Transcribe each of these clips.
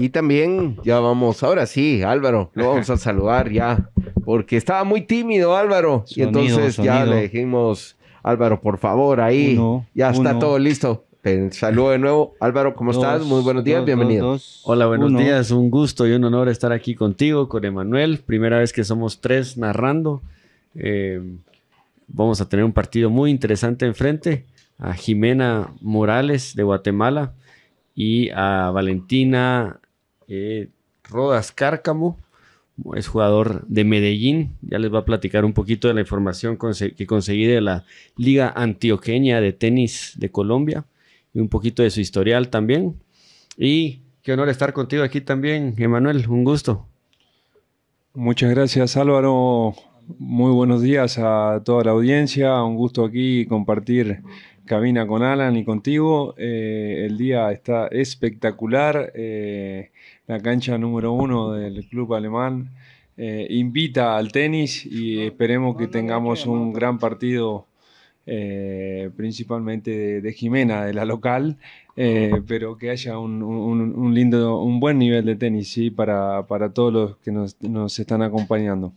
Y también, ya vamos, ahora sí, Álvaro, lo vamos a saludar ya, porque estaba muy tímido Álvaro. y entonces ya le dijimos, Álvaro, por favor, ahí, ya está todo listo. Te saludo de nuevo. Álvaro, ¿cómo estás? Muy buenos días, bienvenido. Hola, buenos días. Un gusto y un honor estar aquí contigo, con Emanuel. Primera vez que somos tres narrando. Eh, vamos a tener un partido muy interesante enfrente. A Jimena Morales de Guatemala y a Valentina Rodas Cárcamo, es jugador de Medellín. Ya les va a platicar un poquito de la información que conseguí de la Liga Antioqueña de Tenis de Colombia y un poquito de su historial también. Y qué honor estar contigo aquí también, Emanuel. Un gusto. Muchas gracias, Álvaro. Muy buenos días a toda la audiencia. Un gusto aquí compartir cabina con Alan y contigo. Eh, el día está espectacular. Eh, la cancha número uno del club alemán. Eh, invita al tenis y esperemos que tengamos un gran partido, eh, principalmente de, Jimena, de la local, eh, pero que haya un, lindo, un buen nivel de tenis para, para todos los que nos, están acompañando.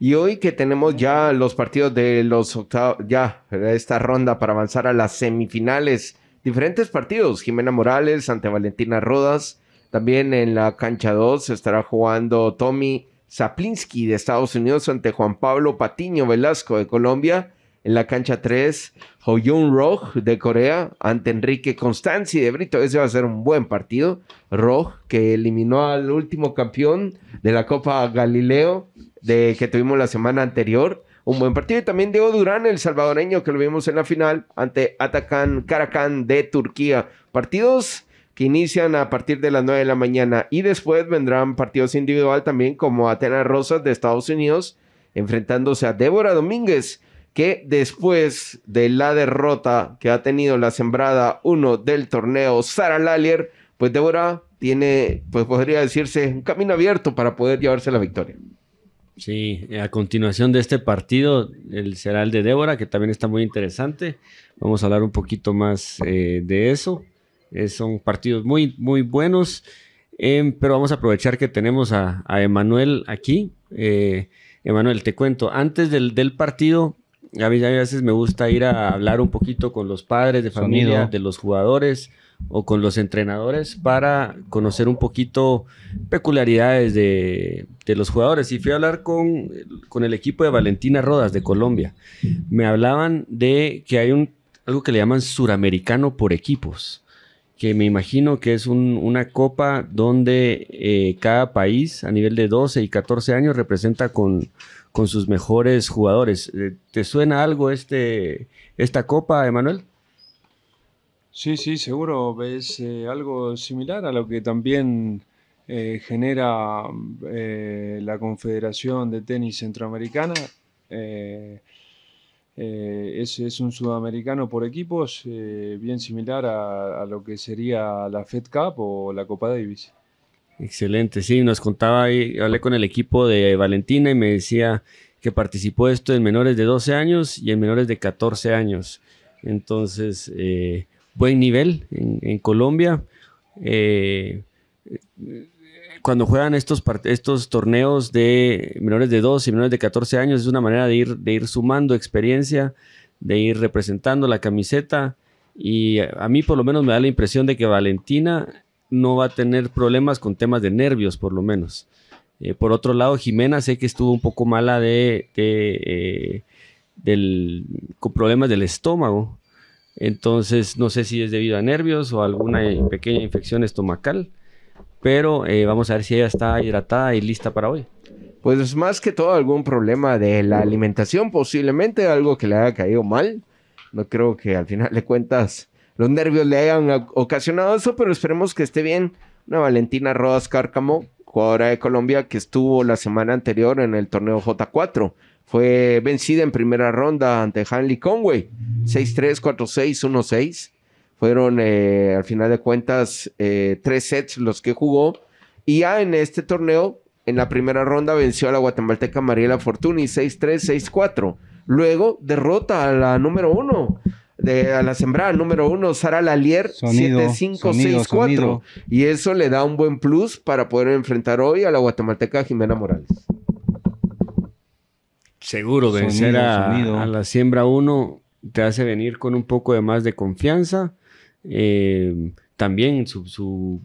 Y hoy que tenemos ya los partidos de los octavos, ya esta ronda para avanzar a las semifinales, diferentes partidos, Jimena Morales ante Valentina Rodas, también en la cancha 2 estará jugando Tommy Zaplinski de Estados Unidos ante Juan Pablo Patiño Velasco de Colombia. En la cancha 3, Hoyun Roj de Corea ante Enrique Constanzi de Brito. Ese va a ser un buen partido. Roj, que eliminó al último campeón de la Copa Galileo de, que tuvimos la semana anterior. Un buen partido. Y también Diego Durán, el salvadoreño, que lo vimos en la final ante Atakan Karakan de Turquía. Partidos que inician a partir de las 9 de la mañana y después vendrán partidos individual también como Atenas Rosas de Estados Unidos enfrentándose a Débora Domínguez que después de la derrota que ha tenido la sembrada 1 del torneo Sara Lallier... pues Débora tiene, pues podría decirse, un camino abierto para poder llevarse la victoria. Sí, a continuación de este partido el, será el de Débora, que también está muy interesante. Vamos a hablar un poquito más eh, de eso. Eh, son partidos muy, muy buenos. Em, pero vamos a aprovechar que tenemos a, Emanuel aquí. Eh, Emanuel, te cuento, antes del, partido, a mí a veces me gusta ir a hablar un poquito con los padres de familia, de los jugadores o con los entrenadores para conocer un poquito peculiaridades de, los jugadores. Y fui a hablar con, con, el equipo de Valentina Rodas de Colombia. Me hablaban de que hay un, algo que le llaman suramericano por equipos que me imagino que es una copa donde eh, cada país a nivel de 12 y 14 años representa con, con sus mejores jugadores. Eh, ¿Te suena algo este, esta copa, Emanuel? Sí, sí, seguro. Es eh, algo similar a lo que también genera la Confederación de Tenis Centroamericana. Eh, es, un sudamericano por equipos, eh, bien similar a, lo que sería la Fed Cup o la Copa Davis. Excelente, sí, nos contaba ahí, hablé con el equipo de Valentina y me decía que participó esto en menores de 12 años y en menores de 14 años. Entonces, eh, buen nivel en, Colombia cuando juegan estos, estos torneos de menores de 12 y menores de 14 años, es una manera de ir, de ir sumando experiencia, de ir representando la camiseta. Y a mí por lo menos me da la impresión de que Valentina no va a tener problemas con temas de nervios, por lo menos. Eh, por otro lado, Jimena sé que estuvo un poco mala de, eh, con problemas del estómago. Entonces, no sé si es debido a nervios o alguna pequeña infección estomacal pero eh, vamos a ver si ella está hidratada y lista para hoy. Pues más que todo algún problema de la alimentación, posiblemente algo que le haya caído mal. No creo que al final le cuentas los nervios le hayan ocasionado eso, pero esperemos que esté bien. Una Valentina Rodas Cárcamo, jugadora de Colombia que estuvo la semana anterior en el torneo J4. Fue vencida en primera ronda ante Hanley Conway, 6-3, 4-6, 1-6. Fueron, eh, al final de cuentas, eh, tres sets los que jugó. Y ya en este torneo, en la primera ronda, venció a la guatemalteca Mariela Fortuny 6-3, 6-4. Luego derrota a la número uno, de, a la sembrada número uno, Sara Lalier, 7-5-6-4. Y eso le da un buen plus para poder enfrentar hoy a la guatemalteca Jimena Morales. Seguro, vencer a, a la siembra uno te hace venir con un poco de más de confianza Em, también su,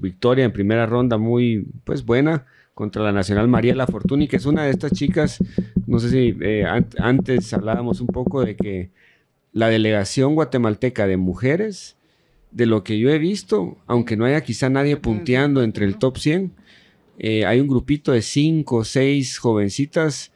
victoria en primera ronda muy pues buena contra la Nacional María La Fortuni, que es una de estas chicas, no sé si eh, antes hablábamos un poco de que la delegación guatemalteca de mujeres, de lo que yo he visto, aunque no haya quizá nadie punteando entre el top 100, eh, hay un grupito de cinco o 6 jovencitas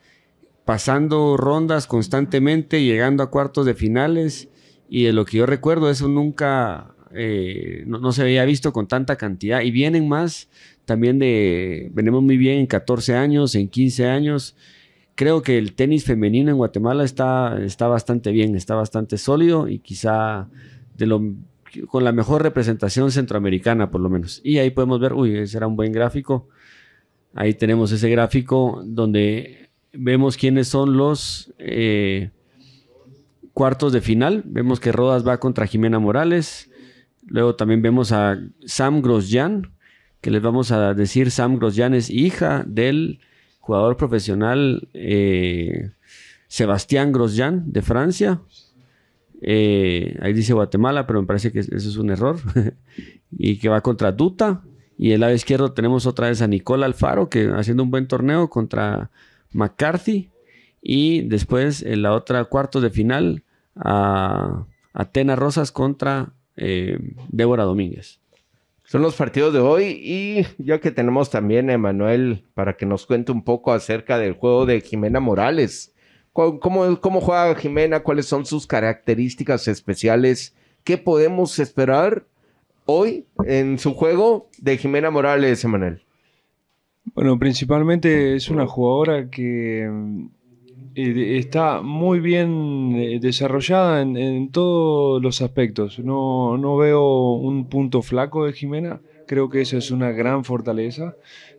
pasando rondas constantemente, llegando a cuartos de finales y de lo que yo recuerdo, eso nunca, eh, no, se había visto con tanta cantidad. Y vienen más también de, venimos muy bien en 14 años, en 15 años. Creo que el tenis femenino en Guatemala está, está bastante bien, está bastante sólido y quizá de lo, con la mejor representación centroamericana por lo menos. Y ahí podemos ver, uy, ese era un buen gráfico. Ahí tenemos ese gráfico donde vemos quiénes son los... Eh, cuartos de final. Vemos que Rodas va contra Jimena Morales. Luego también vemos a Sam Grosjean, que les vamos a decir, Sam Grosjean es hija del jugador profesional eh, Sebastián Grosjean de Francia. Eh, ahí dice Guatemala, pero me parece que eso es un error. y que va contra Duta. Y el lado izquierdo tenemos otra vez a Nicole Alfaro, que haciendo un buen torneo contra McCarthy. Y después en la otra cuartos de final a Atena Rosas contra eh, Débora Domínguez. Son los partidos de hoy y ya que tenemos también a Emanuel para que nos cuente un poco acerca del juego de Jimena Morales. ¿Cómo, ¿Cómo, juega Jimena? ¿Cuáles son sus características especiales? ¿Qué podemos esperar hoy en su juego de Jimena Morales, Emanuel? Bueno, principalmente es una jugadora que está muy bien eh, desarrollada en, todos los aspectos. No, no, veo un punto flaco de Jimena. Creo que esa es una gran fortaleza.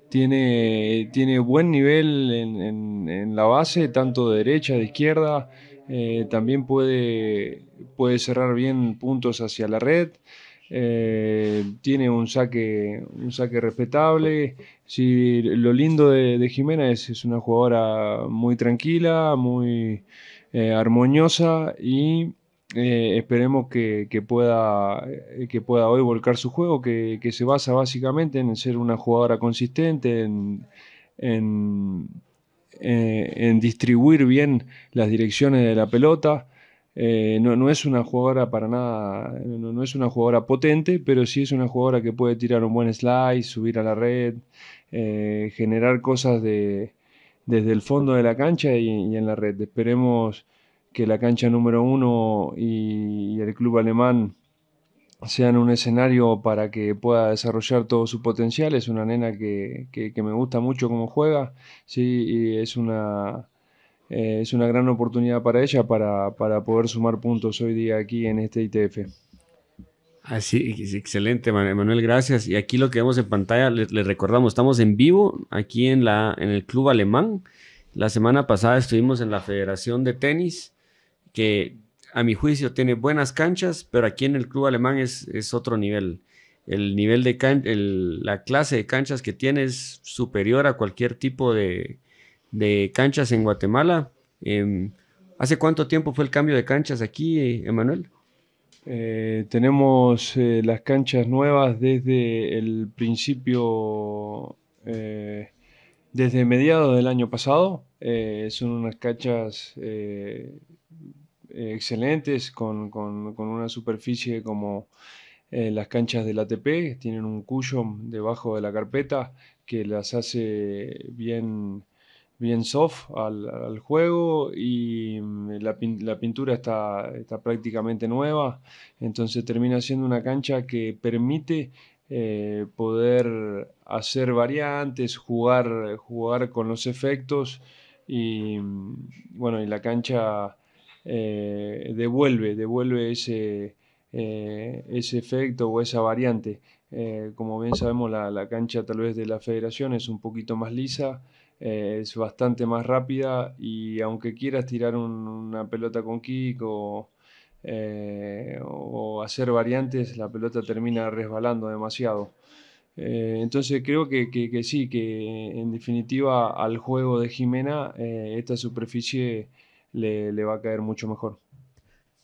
Tiene, tiene buen nivel en, la base, tanto de derecha, de izquierda. Eh, también puede, puede cerrar bien puntos hacia la red. Eh, tiene un saque, un saque respetable, Sí, lo lindo de, Jimena es, es una jugadora muy tranquila, muy eh, armoniosa y eh, esperemos que, eh, que, pueda, hoy volcar su juego, que, se basa básicamente en ser una jugadora consistente, en distribuir bien las direcciones de la pelota eh, no, es una jugadora para nada, no, es una jugadora potente, pero sí es una jugadora que puede tirar un buen slice, subir a la red, eh, generar cosas de, desde el fondo de la cancha y, en la red. Esperemos que la cancha número uno y, el club alemán sean un escenario para que pueda desarrollar todo su potencial. Es una nena que, que me gusta mucho cómo juega, sí, y es una eh, es una gran oportunidad para ella para, para, poder sumar puntos hoy día aquí en este ITF. Así, ah, es excelente, Manuel, gracias. Y aquí lo que vemos en pantalla, les, recordamos, estamos en vivo aquí en, la, en el Club Alemán. La semana pasada estuvimos en la Federación de Tenis, que a mi juicio tiene buenas canchas, pero aquí en el Club Alemán es, es otro nivel. El nivel de la clase de canchas que tiene es superior a cualquier tipo de, de canchas en Guatemala. Em, ¿Hace cuánto tiempo fue el cambio de canchas aquí, Emanuel? Eh, tenemos eh, las canchas nuevas desde el principio, eh, desde mediados del año pasado. son unas canchas excelentes con, una superficie como las canchas del ATP, tienen un cushion debajo de la carpeta que las hace bien bien soft al, juego y mm, la, pintura está, está, prácticamente nueva, entonces termina siendo una cancha que permite eh, poder hacer variantes, jugar, con los efectos y mm, bueno, y la cancha eh, devuelve, devuelve ese, eh, ese efecto o esa variante. como bien sabemos, la, la cancha tal vez de la federación es un poquito más lisa, eh, es bastante más rápida y aunque quieras tirar una pelota con kick eh, o, hacer variantes, la pelota termina resbalando demasiado. Eh, entonces creo que, sí, que en definitiva al juego de Jimena esta superficie le, le va a caer mucho mejor.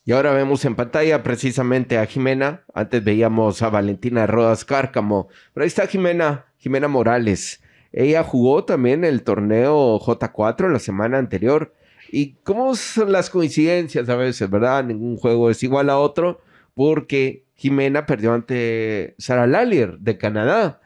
Y ahora vemos en pantalla precisamente a Jimena. Antes veíamos a Valentina Rodas Cárcamo. Pero ahí está Jimena, Jimena Morales. Ella jugó también el torneo J4 la semana anterior. ¿Y cómo son las coincidencias a veces, verdad? Ningún juego es igual a otro porque Jimena perdió ante Sara Lallier de Canadá.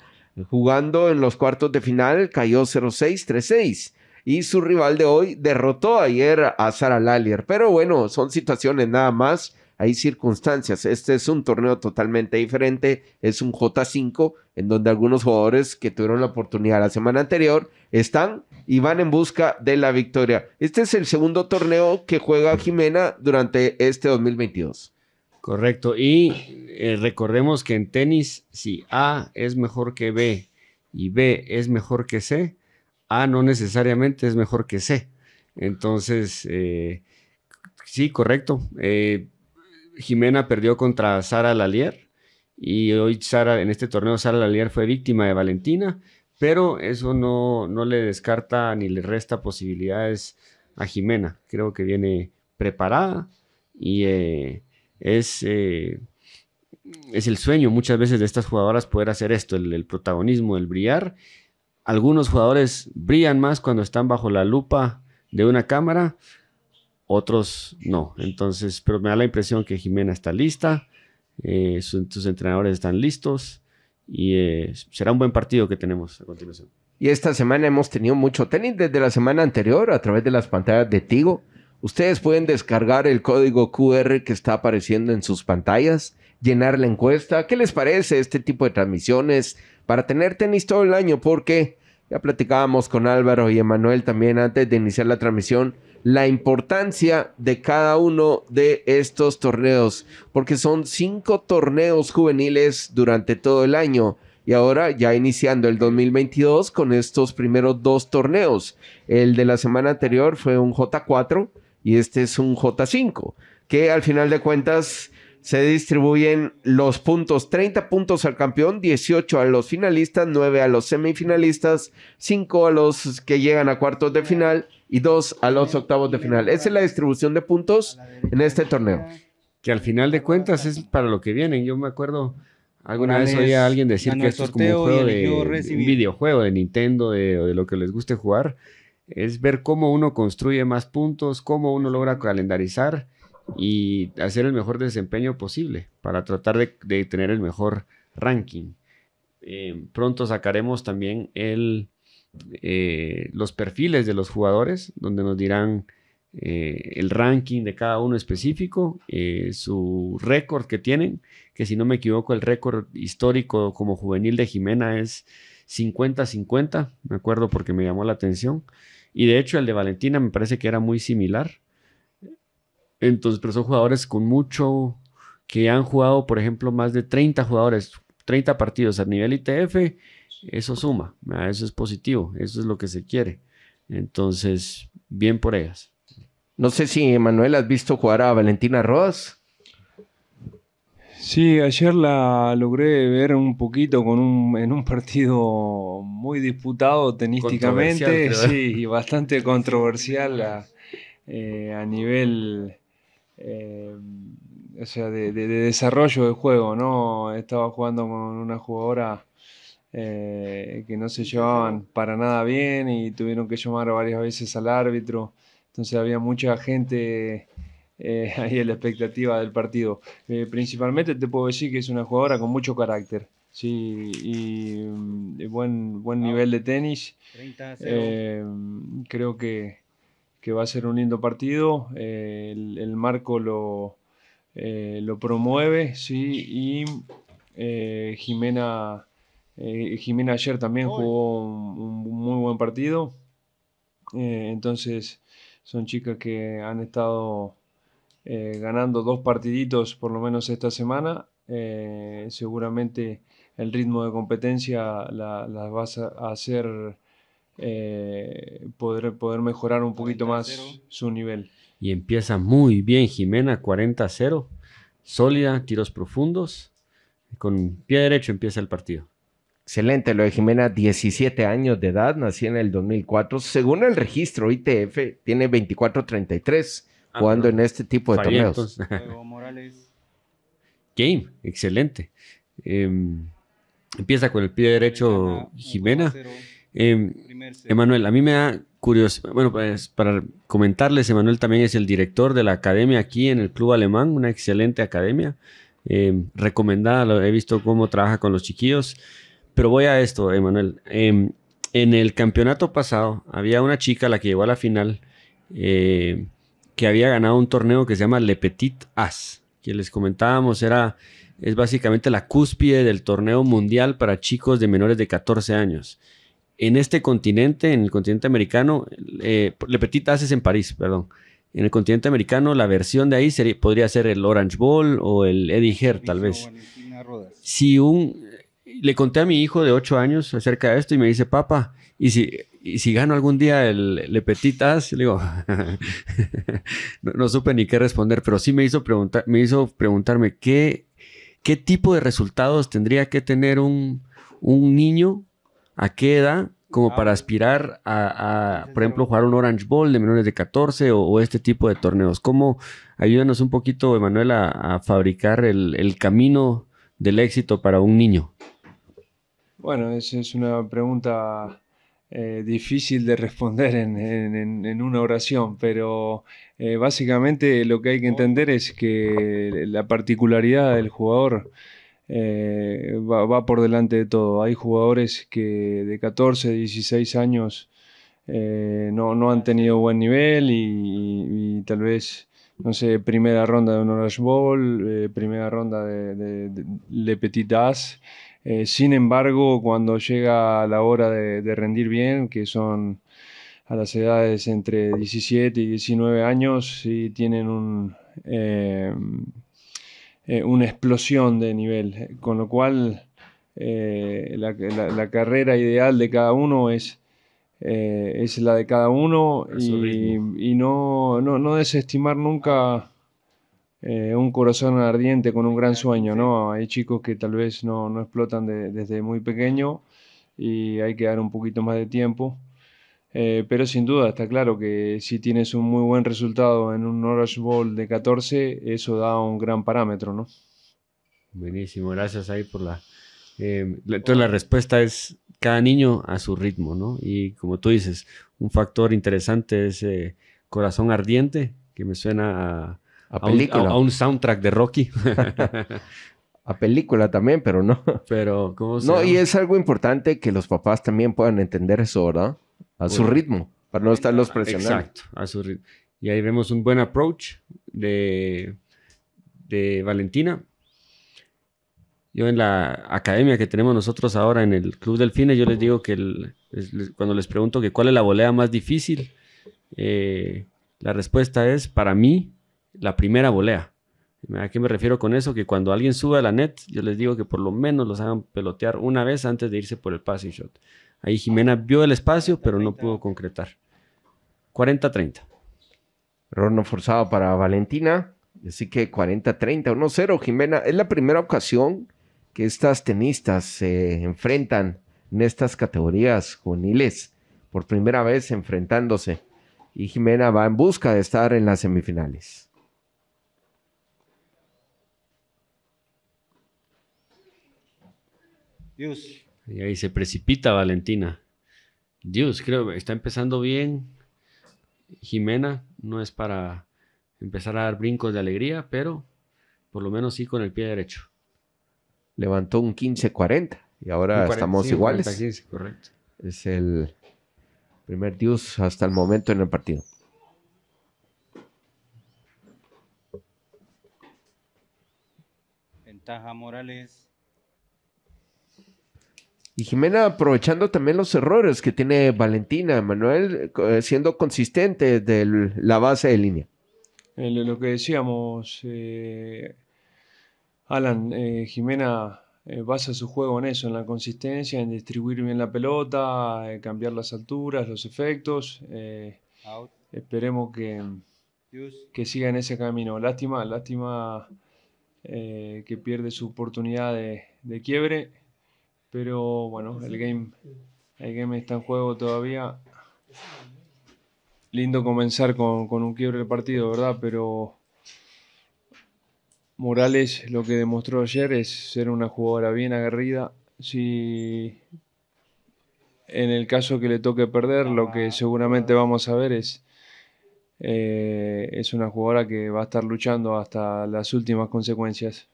Jugando en los cuartos de final cayó 0-6-3-6 y su rival de hoy derrotó ayer a Sara Lallier. Pero bueno, son situaciones nada más hay circunstancias. Este es un torneo totalmente diferente, es un J5 en donde algunos jugadores que tuvieron la oportunidad la semana anterior están y van en busca de la victoria. Este es el segundo torneo que juega Jimena durante este 2022. Correcto, y eh, recordemos que en tenis, si A es mejor que B y B es mejor que C, A no necesariamente es mejor que C. Entonces, eh, sí, correcto. Eh, Jimena perdió contra Sara Lalier y hoy Sara, en este torneo Sara Lalier fue víctima de Valentina, pero eso no, le descarta ni le resta posibilidades a Jimena. Creo que viene preparada y eh, es, eh, es el sueño muchas veces de estas jugadoras poder hacer esto, el protagonismo, el brillar. Algunos jugadores brillan más cuando están bajo la lupa de una cámara, otros no. Entonces, pero me da la impresión que Jimena está lista, eh, sus, entrenadores están listos y eh, será un buen partido que tenemos a continuación. Y esta semana hemos tenido mucho tenis desde la semana anterior a través de las pantallas de Tigo. Ustedes pueden descargar el código QR que está apareciendo en sus pantallas, llenar la encuesta. ¿Qué les parece este tipo de transmisiones para tener tenis todo el año? Porque ya platicábamos con Álvaro y Emanuel también antes de iniciar la transmisión la importancia de cada uno de estos torneos, porque son cinco torneos juveniles durante todo el año. Y ahora ya iniciando el 2022 con estos primeros dos torneos. El de la semana anterior fue un J4 y este es un J5, que al final de cuentas se distribuyen los puntos, 30 puntos al campeón, 18 a los finalistas, 9 a los semifinalistas, 5 a los que llegan a cuartos de final y dos a los octavos de final. Esa es la distribución de puntos en este torneo. Que al final de cuentas es para lo que vienen. Yo me acuerdo alguna vez, oía a alguien decir que esto es como un, videojuego de Nintendo, de, de lo que les guste jugar. Es ver cómo uno construye más puntos, cómo uno logra calendarizar y hacer el mejor desempeño posible para tratar de, tener el mejor ranking. Eh, pronto sacaremos también el eh, los perfiles de los jugadores, donde nos dirán eh, el ranking de cada uno específico, eh, su récord que tienen, que si no me equivoco el récord histórico como juvenil de Jimena es 50-50, me acuerdo porque me llamó la atención, y de hecho el de Valentina me parece que era muy similar. Entonces, pero son jugadores con mucho, que han jugado, por ejemplo, más de 30 jugadores, 30 partidos a nivel ITF, eso suma, eso es positivo, eso es lo que se quiere. Entonces, bien por ellas. No sé si, Manuel, has visto jugar a Valentina Ross Sí, ayer la logré ver un poquito en un partido muy disputado tenísticamente ¿eh? sí, y bastante controversial a, eh, nivel eh, de, de, desarrollo del juego. ¿no? Estaba jugando con una jugadora eh, que no se llevaban para nada bien y tuvieron que llamar varias veces al árbitro. Entonces había mucha gente eh, ahí en la expectativa del partido. Eh, principalmente te puedo decir que es una jugadora con mucho carácter. Sí, y, mm, buen, buen ah, nivel de tenis. creo que, va a ser un lindo partido. El, marco lo, lo promueve, sí, y Jimena eh, Jimena ayer también jugó un, muy buen partido. Eh, entonces son chicas que han estado eh, ganando dos partiditos por lo menos esta semana. seguramente el ritmo de competencia las va a hacer poder, poder mejorar un poquito más su nivel. Y empieza muy bien Jimena, 40-0, sólida, tiros profundos. Con pie derecho empieza el partido. Excelente, lo de Jimena, 17 años de edad, nací en el 2004. Según el registro ITF, tiene 24-33 ah, jugando en este tipo de torneos. Game, excelente. Em, empieza con el pie derecho Jimena. Em, Emanuel, a mí me da curiosidad, bueno, pues para comentarles, Emanuel también es el director de la academia aquí en el Club Alemán, una excelente academia, em, recomendada, he visto cómo trabaja con los chiquillos. Pero voy a esto, Emanuel. Em, en el campeonato pasado había una chica, la que llegó a la final, eh, que había ganado un torneo que se llama Le Petit As, que les comentábamos era, es básicamente la cúspide del torneo mundial para chicos de menores de 14 años. En este continente, en el continente americano, eh, Le Petit As es en París, perdón. En el continente americano, la versión de ahí podría ser el Orange Bowl o el Eddie Herr, tal vez. Si un le conté a mi hijo de 8 años acerca de esto y me dice, papá, ¿y si, y si gano algún día el, Le petitas le digo, no, supe ni qué responder, pero sí me hizo, preguntar, me hizo preguntarme qué, qué tipo de resultados tendría que tener un, niño, a qué edad, como ah, para aspirar a, por ejemplo, jugar un Orange Bowl de menores de 14 o, este tipo de torneos. ¿Cómo ayúdanos un poquito, Emanuel, a, a fabricar el, el camino del éxito para un niño? Bueno, esa es una pregunta eh, difícil de responder en, una oración, pero eh, básicamente lo que hay que entender es que la particularidad del jugador eh, va, por delante de todo. Hay jugadores que de 14, 16 años no, han tenido buen nivel y, tal vez, no sé, primera ronda de un Orange Bowl, primera ronda de, Le Petit As, eh, sin embargo, cuando llega la hora de, rendir bien, que son a las edades entre 17 y 19 años, sí tienen un, eh, eh, una explosión de nivel, con lo cual la, carrera ideal de cada uno es... es la de cada uno y, no, no, desestimar nunca eh, un corazón ardiente con un gran sueño, ¿no? Hay chicos que tal vez no, explotan desde muy pequeño y hay que dar un poquito más de tiempo. Eh, pero sin duda está claro que si tienes un muy buen resultado en un Orange Bowl de 14, eso da un gran parámetro, ¿no? Buenísimo, gracias ahí por la... entonces em, la respuesta es cada niño a su ritmo, ¿no? Y como tú dices, un factor interesante es eh, corazón ardiente, que me suena a a, película. Un, a, un soundtrack de Rocky. a película también, pero no. Pero, ¿cómo se No, y es algo importante que los papás también puedan entender eso, ¿verdad? A su ritmo, para no estarlos ah, presionando. Exacto, a su ritmo. Y ahí vemos un buen approach de, de Valentina. Yo en la academia que tenemos nosotros ahora en el Club Delfines, yo les digo que cuando les pregunto que cuál es la volea más difícil, eh, la respuesta es, para mí, la primera volea. ¿A qué me refiero con eso? Que cuando alguien sube a la net, yo les digo que por lo menos los hagan pelotear una vez antes de irse por el passing shot. Ahí Jimena vio el espacio, pero no pudo concretar. 40-30. Error no forzado para Valentina. Así que 40-30, 1-0. Jimena, es la primera ocasión que estas tenistas se enfrentan en estas categorías juveniles. Por primera vez enfrentándose. Y Jimena va en busca de estar en las semifinales. Y ahí se precipita Valentina. Dios, creo que está empezando bien. Jimena no es para empezar a dar brincos de alegría, pero por lo menos sí con el pie derecho. Levantó un 15-40 y ahora estamos iguales. Es el primer Dios hasta el momento en el partido. Ventaja Morales y Jimena aprovechando también los errores que tiene Valentina, Manuel, eh, eh, siendo consistente de la base de línea. Lo que decíamos, eh, Alan, Jimena basa su juego en eso, en la consistencia, en distribuir bien la pelota, cambiar las alturas, los efectos. esperemos que, que siga en ese camino. Lástima, lástima que pierde su oportunidad de quiebre. Pero bueno, el game, eh, el está en juego todavía. Lindo comenzar con, un quiebre del partido, ¿verdad? Pero Morales lo que demostró ayer es ser una jugadora bien aguerrida. Si en el caso que le toque perder, lo que ah, seguramente vamos a ver es, eh, es una jugadora que va a estar luchando hasta las últimas consecuencias.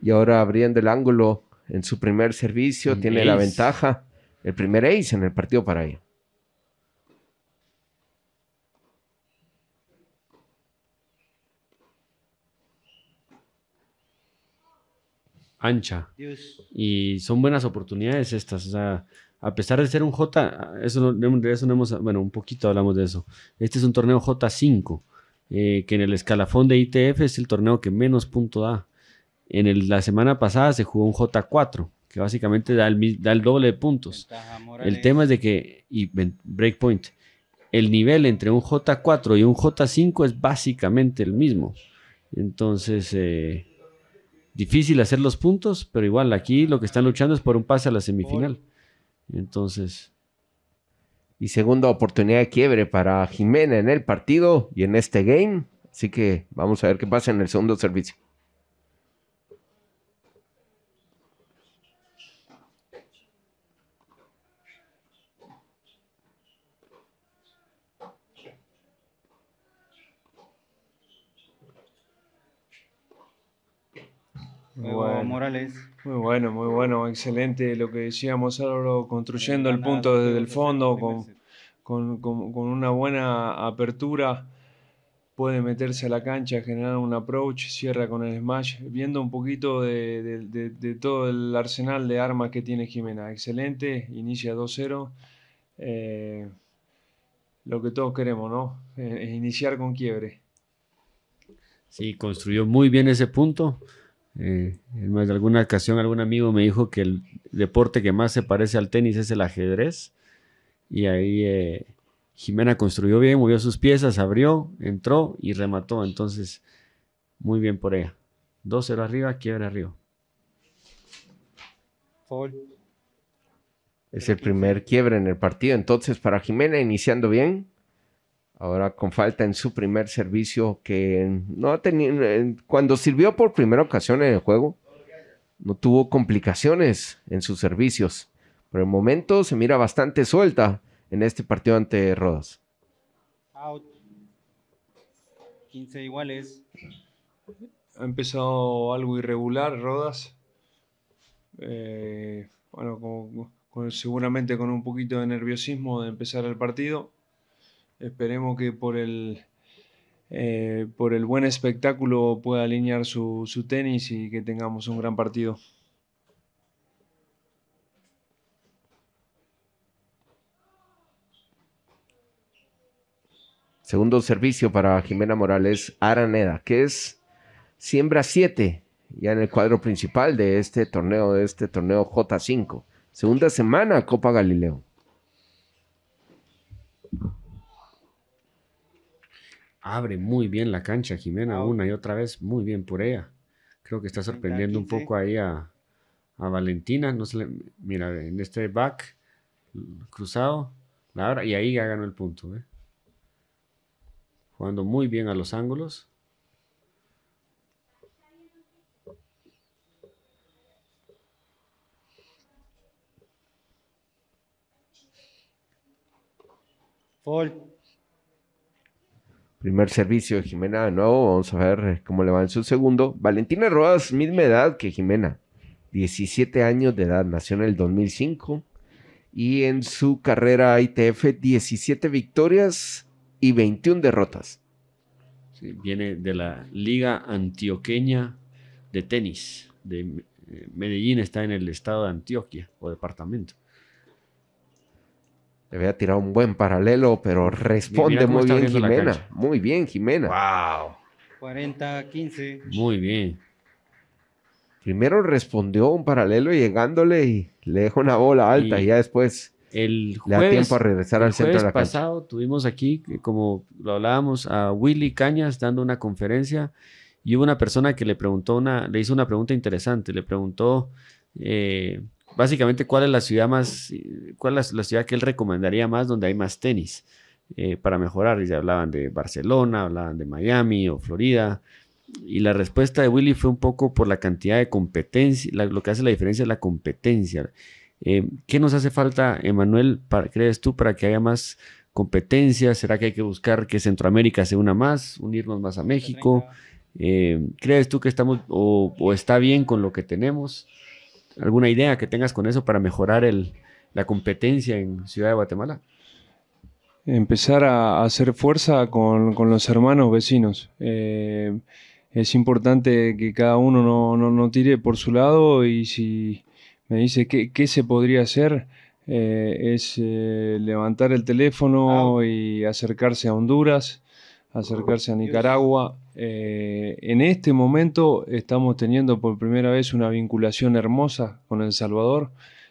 Y ahora abriendo el ángulo, en su primer servicio, tiene la ventaja, el primer ace en el partido para ella. ancha. Y son buenas oportunidades estas. a pesar de ser un J, eso eso hemos, bueno, un poquito hablamos de eso. Este es un torneo J5, eh, que en el escalafón de ITF es el torneo que menos punto da. En la semana pasada se jugó un J4, que básicamente da el, doble de puntos. El tema es de que, y breakpoint, el nivel entre un J4 y un J5 es básicamente el mismo. Entonces, eh, difícil hacer los puntos, pero igual aquí lo que están luchando es por un pase a la semifinal. Entonces. Y segunda oportunidad de quiebre para Jimena en el partido y en este game. Así que vamos a ver qué pasa en el segundo servicio. Muy bueno. Morales. Muy bueno, muy bueno, excelente lo que decíamos, Álvaro, construyendo eh, el punto desde el fondo, con, una buena apertura, puede meterse a la cancha, generar un approach, cierra con el smash, viendo un poquito de, todo el arsenal de armas que tiene Jimena. Excelente, inicia 2-0. Eh, lo que todos queremos, ¿no? Es eh, iniciar con quiebre. Sí, construyó muy bien ese punto. Eh, en alguna ocasión algún amigo me dijo que el deporte que más se parece al tenis es el ajedrez. Y ahí eh, Jimena construyó bien, movió sus piezas, abrió, entró y remató. Entonces, muy bien por ella. 2-0 arriba, quiebra arriba. Es el primer quiebre en el partido. Entonces, para Jimena, iniciando bien ahora con falta en su primer servicio que no tenía, eh, cuando sirvió por primera ocasión en el juego, no tuvo complicaciones en sus servicios. pero el momento se mira bastante suelta en este partido ante Rodas. 15 iguales. Ha empezado algo irregular Rodas. Eh, bueno, seguramente con un poquito de nerviosismo de empezar el partido Esperemos que por el, eh, por el buen espectáculo pueda alinear su, su tenis y que tengamos un gran partido. Segundo servicio para Jimena Morales Araneda, que es siembra 7 ya en el cuadro principal de este torneo, de este torneo J5. Segunda semana Copa Galileo. abre muy bien la cancha, Jimena, una y otra vez, muy bien por ella. Creo que está sorprendiendo un poco ahí a, a Valentina. No mira, en este back cruzado, la abra, y ahí ya ganó el punto. ¿eh? Jugando muy bien a los ángulos. Primer servicio de Jimena de nuevo. Vamos a ver eh, cómo le va en su segundo. Valentina Rojas, misma edad que Jimena. 17 años de edad. Nació en el 2005. Y en su carrera ITF, 17 victorias y 21 derrotas. viene de la Liga Antioqueña de Tenis. De eh, Medellín está en el estado de Antioquia o departamento. Le había tirado un buen paralelo, pero responde muy bien Jimena. Muy bien, Jimena. Wow. 40-15. Muy bien. Primero respondió un paralelo llegándole y le dejó una bola alta y, ya después le da tiempo a regresar al centro de la pasado tuvimos aquí, eh, como lo hablábamos, a Willy Cañas dando una conferencia y hubo una persona que le preguntó una, le hizo una pregunta interesante. Le preguntó eh, básicamente cuál es la ciudad más, cuál es la ciudad que él recomendaría más donde hay más tenis eh, para mejorar. ya hablaban de Barcelona, hablaban de Miami o Florida. Y la respuesta de Willy fue un poco por la cantidad de competencia, lo que hace la diferencia es la competencia. Eh, ¿Qué nos hace falta, Emanuel, crees tú, para que haya más competencia? ¿Será que hay que buscar que Centroamérica se una más, unirnos más a México? Eh, ¿Crees tú que estamos o, o está bien con lo que tenemos? ¿Alguna idea que tengas con eso para mejorar la competencia en Ciudad de Guatemala? Empezar a hacer fuerza con, los hermanos vecinos. Eh, es importante que cada uno no, tire por su lado y si me dice qué, se podría hacer, eh, es eh, levantar el teléfono ah. y acercarse a Honduras acercarse a Nicaragua. Eh, en este momento estamos teniendo por primera vez una vinculación hermosa con El Salvador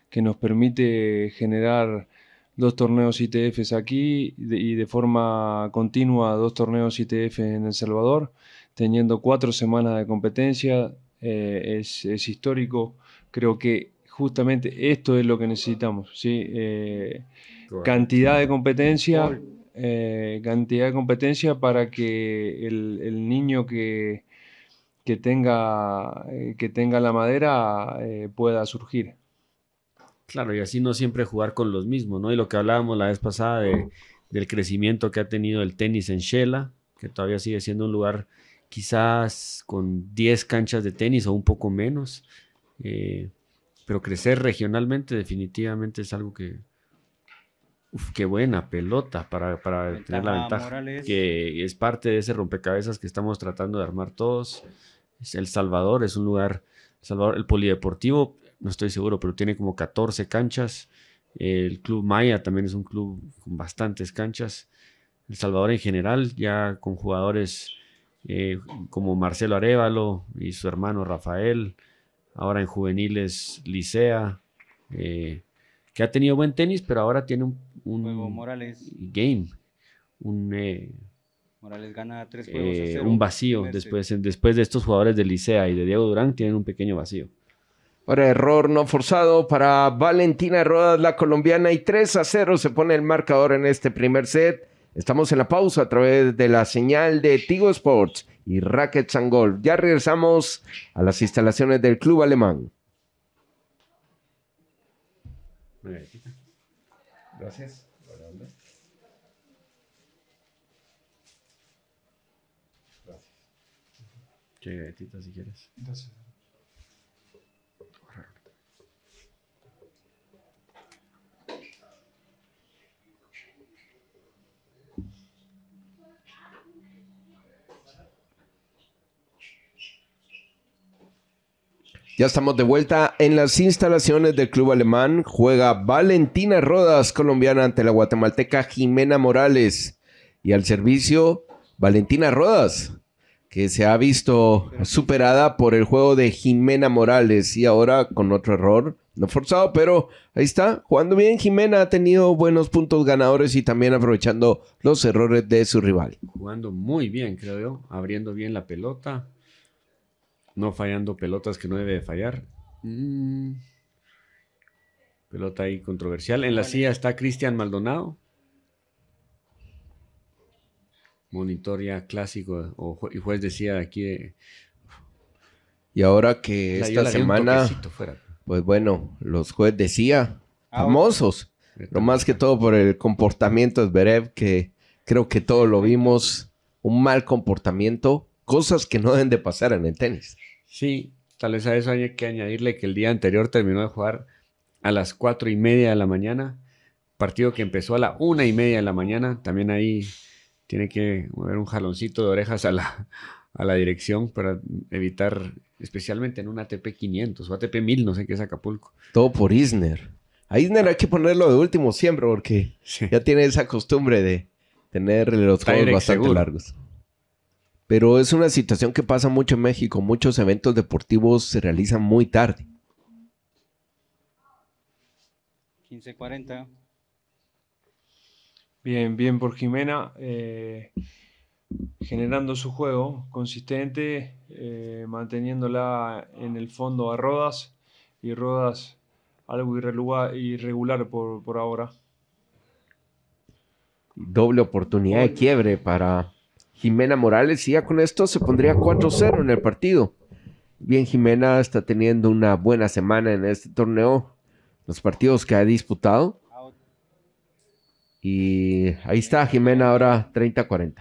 que nos permite generar dos torneos ITFs aquí y de forma continua dos torneos ITF en El Salvador, teniendo cuatro semanas de competencia. Eh, es, histórico, creo que justamente esto es lo que necesitamos, ¿sí? Eh, cantidad de competencia eh, cantidad de competencia para que el, niño que, que, tenga, eh, que tenga la madera eh, pueda surgir. Claro, y así no siempre jugar con los mismos, ¿no? Y lo que hablábamos la vez pasada del crecimiento que ha tenido el tenis en Shela, que todavía sigue siendo un lugar quizás con 10 canchas de tenis o un poco menos, pero crecer regionalmente definitivamente es algo que, qué buena pelota para, tener la ventaja. Que es parte de ese rompecabezas que estamos tratando de armar todos. El Salvador es un lugar, el, Salvador, el Polideportivo, no estoy seguro, pero tiene como 14 canchas. El Club Maya también es un club con bastantes canchas. El Salvador en general, ya con jugadores eh, como Marcelo Arevalo y su hermano Rafael. Ahora en juveniles, Licea. Eh, que ha tenido buen tenis, pero ahora tiene un, nuevo Morales. game, un eh, Morales gana eh, un vacío este. después, después de estos jugadores de Licea y de Diego Durán tienen un pequeño vacío. Ahora error no forzado para Valentina Rodas, la colombiana, y 3 a 0 se pone el marcador en este primer set. Estamos en la pausa a través de la señal de Tigo Sports y Rackets and Golf. Ya regresamos a las instalaciones del club alemán. Gracias. Gracias. Gracias. Che, galletita si quieres. Gracias. Ya estamos de vuelta en las instalaciones del club alemán. Juega Valentina Rodas, colombiana, ante la guatemalteca Jimena Morales. Y al servicio, Valentina Rodas, que se ha visto superada por el juego de Jimena Morales. Y ahora con otro error, no forzado, pero ahí está, jugando bien. Jimena ha tenido buenos puntos ganadores y también aprovechando los errores de su rival. Jugando muy bien, creo yo, abriendo bien la pelota no fallando pelotas que no debe fallar. Mm. Pelota ahí controversial. En la silla está Cristian Maldonado. Monitoria clásico y juez decía aquí Y ahora que esta semana, pues bueno, los juez decía, ah, famosos, lo más que todo por el comportamiento de Berev, que creo que todos lo vimos, un mal comportamiento cosas que no deben de pasar en el tenis. Sí, tal vez a eso hay que añadirle que el día anterior terminó de jugar a las cuatro y media de la mañana, partido que empezó a la una y media de la mañana, también ahí tiene que mover un jaloncito de orejas a la, a la dirección para evitar, especialmente en un ATP 500 o ATP 1000, no sé qué es Acapulco. Todo por Isner. A Isner hay que ponerlo de último siempre porque ya tiene esa costumbre de tener los juegos bastante largos. Pero es una situación que pasa mucho en México. Muchos eventos deportivos se realizan muy tarde. 15.40. Bien, bien por Jimena. Eh, generando su juego consistente, eh, manteniéndola en el fondo a Rodas y Rodas algo irregular por ahora. Doble oportunidad de quiebre para Jimena Morales y ya con esto se pondría 4-0 en el partido. Bien, Jimena está teniendo una buena semana en este torneo, los partidos que ha disputado. Y ahí está Jimena ahora 30-40.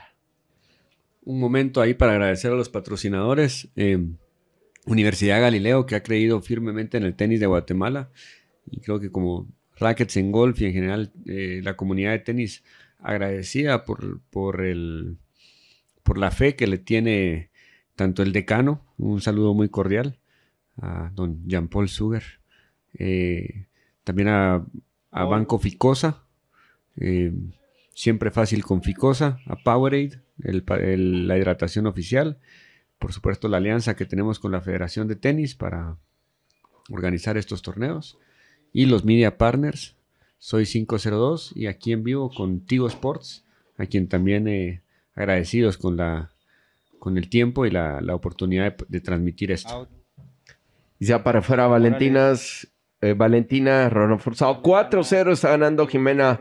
Un momento ahí para agradecer a los patrocinadores. Em, Universidad Galileo, que ha creído firmemente en el tenis de Guatemala. Y creo que como rackets en golf y en general eh, la comunidad de tenis agradecida por, por el por la fe que le tiene tanto el decano, un saludo muy cordial a don Jean Paul Sugar, eh, también a, Banco Ficosa, eh, siempre fácil con Ficosa, a Powerade, la hidratación oficial, por supuesto la alianza que tenemos con la Federación de Tenis para organizar estos torneos y los media partners. Soy 502 y aquí en vivo con Tigo Sports, a quien también eh, agradecidos con, la, con el tiempo y la, oportunidad de, transmitir esto. Y ya para afuera, Valentinas, eh, Valentina, Ronald Forzado, 4-0 está ganando Jimena.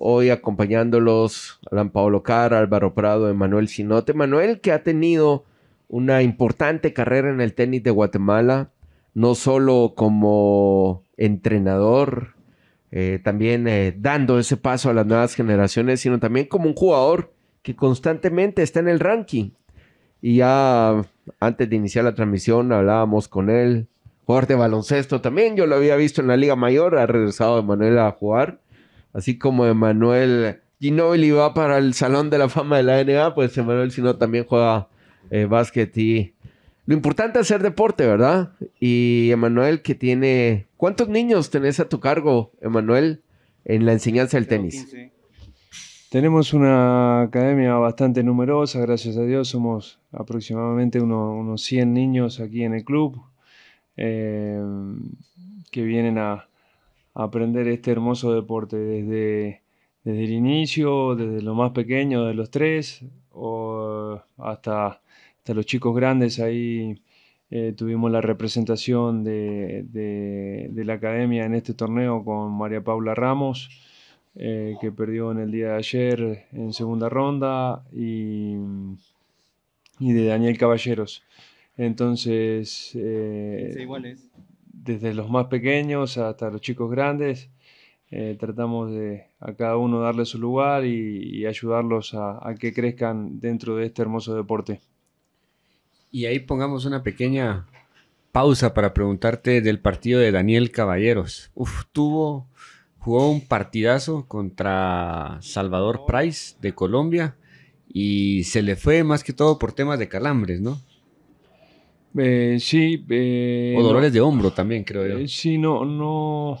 Hoy acompañándolos Alan Paolo Cara, Álvaro Prado, Emanuel Sinote. Manuel que ha tenido una importante carrera en el tenis de Guatemala, no solo como entrenador, eh, también eh, dando ese paso a las nuevas generaciones, sino también como un jugador que constantemente está en el ranking. Y ya antes de iniciar la transmisión hablábamos con él. Jugador de baloncesto también, yo lo había visto en la Liga Mayor, ha regresado Emanuel a jugar. Así como Emanuel Ginobili va para el Salón de la Fama de la NBA, pues Emanuel Sino también juega eh, básquet y... Lo importante es hacer deporte, ¿verdad? Y Emanuel que tiene... ¿Cuántos niños tenés a tu cargo, Emanuel, en la enseñanza del tenis? Tenemos una academia bastante numerosa, gracias a Dios, somos aproximadamente unos 100 niños aquí en el club eh, que vienen a, aprender este hermoso deporte desde, el inicio, desde lo más pequeño, de los tres, o hasta, los chicos grandes ahí. Eh, tuvimos la representación de, la academia en este torneo con María Paula Ramos, eh, que perdió en el día de ayer en segunda ronda, y, de Daniel Caballeros. Entonces, eh, este desde los más pequeños hasta los chicos grandes, eh, tratamos de a cada uno darle su lugar y, ayudarlos a, que crezcan dentro de este hermoso deporte. Y ahí pongamos una pequeña pausa para preguntarte del partido de Daniel Caballeros. tuvo jugó un partidazo contra Salvador Price de Colombia y se le fue más que todo por temas de calambres, ¿no? Eh, sí. Eh, o dolores de hombro también, creo yo. Eh, sí, no, no.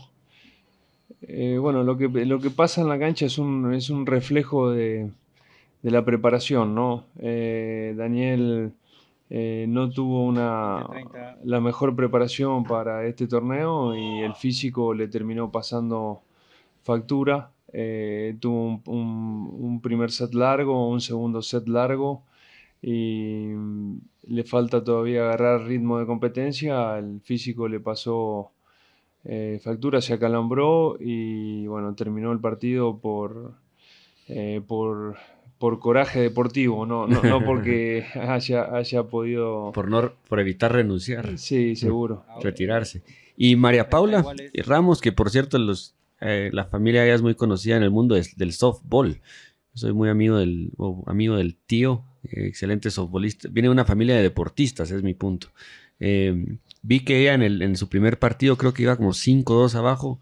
bueno, lo que, lo que pasa en la cancha es un, es un reflejo de, de la preparación, ¿no? Daniel no tuvo una, la mejor preparación para este torneo y el físico le terminó pasando factura. Eh, tuvo un, primer set largo, un segundo set largo y mm, le falta todavía agarrar ritmo de competencia. El físico le pasó eh, factura, se acalambró y bueno, terminó el partido por, eh, por, coraje deportivo, no, no, porque haya, haya, podido... Por, no, por evitar renunciar. Sí, seguro. Retirarse. Y María Paula y Ramos, que por cierto los eh, la familia es muy conocida en el mundo del softball. Soy muy amigo del, amigo del tío, eh, excelente softballista. Viene de una familia de deportistas, es mi punto. Em, vi que ella en, su primer partido creo que iba como 5-2 abajo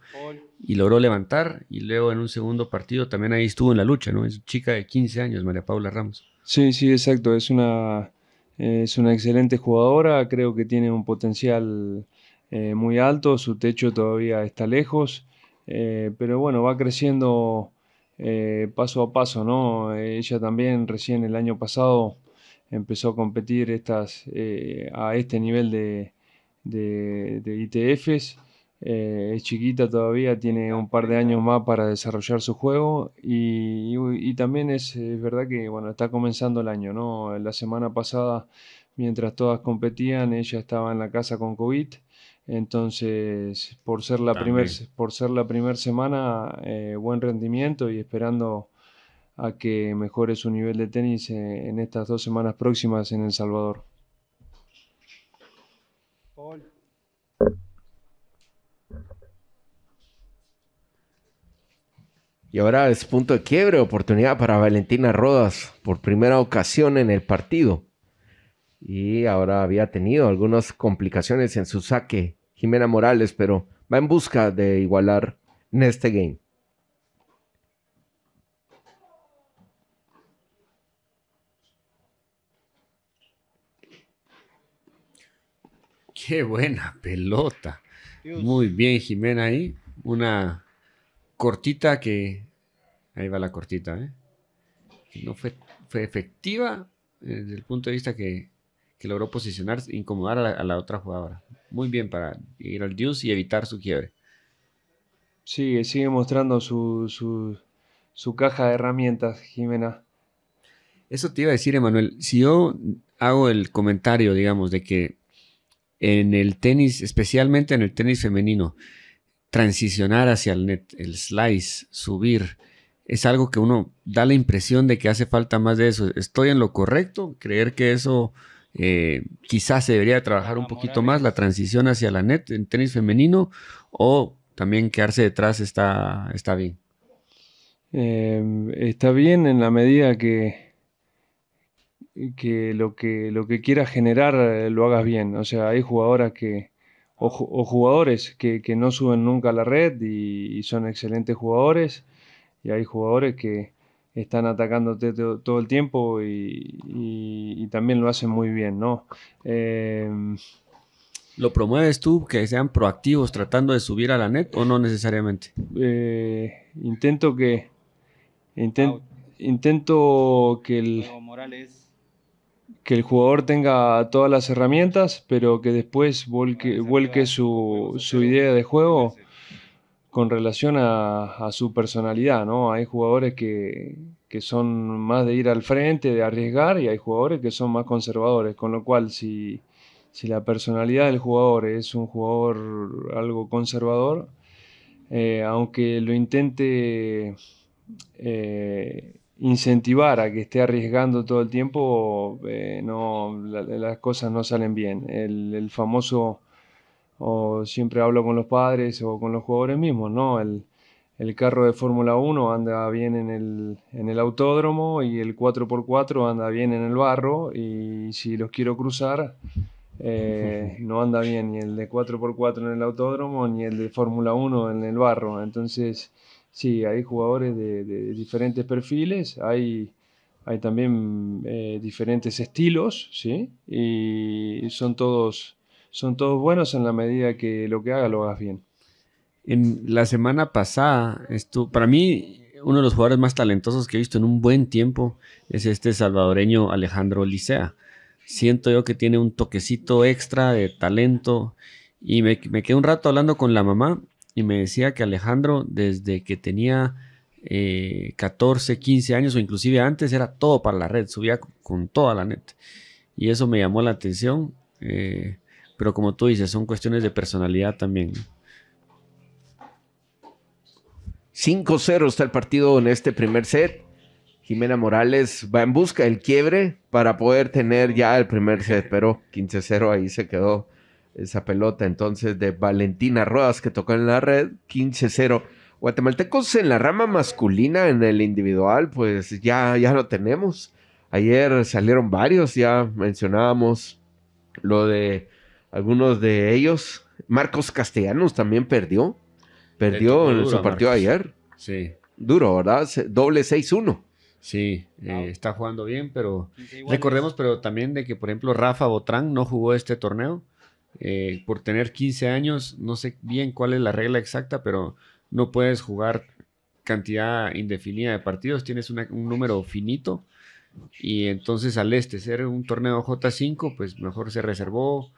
y logró levantar. Y luego en un segundo partido también ahí estuvo en la lucha, ¿no? Es chica de 15 años, María Paula Ramos. Sí, sí, exacto. Es una, es una excelente jugadora. Creo que tiene un potencial eh, muy alto. Su techo todavía está lejos. Eh, pero bueno, va creciendo eh, paso a paso, ¿no? Ella también recién el año pasado empezó a competir estas, eh, a este nivel de, ITFs. es chiquita todavía, tiene un par de años más para desarrollar su juego y, también es, verdad que bueno, está comenzando el año, ¿no? La semana pasada, mientras todas competían, ella estaba en la casa con COVID entonces, por ser la primera por ser la semana, eh, buen rendimiento y esperando a que mejore su nivel de tenis eh, en estas dos semanas próximas en El Salvador. Y ahora es punto de quiebre, oportunidad para Valentina Rodas por primera ocasión en el partido. Y ahora había tenido algunas complicaciones en su saque Jimena Morales, pero va en busca de igualar en este game. Qué buena pelota. Muy bien, Jimena ahí. Una cortita que. Ahí va la cortita, ¿eh? No fue, fue efectiva eh, desde el punto de vista que que logró posicionarse e incomodar a la, otra jugadora. Muy bien para ir al deuce y evitar su quiebre. Sigue, sigue mostrando su, su, su caja de herramientas, Jimena. Eso te iba a decir, Emanuel. Si yo hago el comentario, digamos, de que en el tenis, especialmente en el tenis femenino, transicionar hacia el net, el slice, subir, es algo que uno da la impresión de que hace falta más de eso. ¿Estoy en lo correcto? Creer que eso eh, quizás se debería trabajar un poquito más la transición hacia la net en tenis femenino o también quedarse detrás está, está bien. Em, está bien en la medida que, que, lo que lo que quieras generar eh, lo hagas bien. O sea, hay jugadoras que, o, jugadores que, no suben nunca a la red y son excelentes jugadores. Y hay jugadores que, están atacándote todo el tiempo y, también lo hacen muy bien, ¿no? Em, ¿Lo promueves tú, que sean proactivos tratando de subir a la net o no necesariamente? Eh, intento que... intento que el, que el jugador tenga todas las herramientas, pero que después vuelque, vuelque su, su idea de juego con relación a, su personalidad, ¿no? Hay jugadores que, son más de ir al frente, de arriesgar, y hay jugadores que son más conservadores, con lo cual si, la personalidad del jugador es un jugador algo conservador, eh, aunque lo intente eh, incentivar a que esté arriesgando todo el tiempo, eh, no, las cosas no salen bien. El, el famoso o siempre hablo con los padres o con los jugadores mismos, ¿no? El, el carro de Fórmula 1 anda bien en el, en el autódromo y el 4x4 anda bien en el barro y si los quiero cruzar eh, no anda bien ni el de 4x4 en el autódromo ni el de Fórmula 1 en el barro. Entonces, sí, hay jugadores de, diferentes perfiles, hay, hay también eh, diferentes estilos, ¿sí? Y son todos son todos buenos en la medida que lo que haga lo hagas bien. En la semana pasada, para mí, uno de los jugadores más talentosos que he visto en un buen tiempo es este salvadoreño Alejandro Licea. Siento yo que tiene un toquecito extra de talento. Y me, quedé un rato hablando con la mamá y me decía que Alejandro, desde que tenía 14, eh, 15 años o inclusive antes, era todo para la red, subía con toda la net. Y eso me llamó la atención. Eh, pero como tú dices, son cuestiones de personalidad también. 5-0 está el partido en este primer set. Jimena Morales va en busca del quiebre para poder tener ya el primer set, pero 15-0 ahí se quedó esa pelota. Entonces de Valentina Rodas que tocó en la red, 15-0. Guatemaltecos en la rama masculina, en el individual, pues ya, ya lo tenemos. Ayer salieron varios, ya mencionábamos lo de algunos de ellos. Marcos Castellanos también perdió. Perdió en su partido ayer. Sí. Duro, ¿verdad? Doble 6-1. Sí, eh, está jugando bien, pero recordemos, pero también de que, por ejemplo, Rafa Botrán no jugó este torneo eh, por tener 15 años. No sé bien cuál es la regla exacta, pero no puedes jugar cantidad indefinida de partidos. Tienes un número finito y entonces al este ser un torneo J5, pues mejor se reservó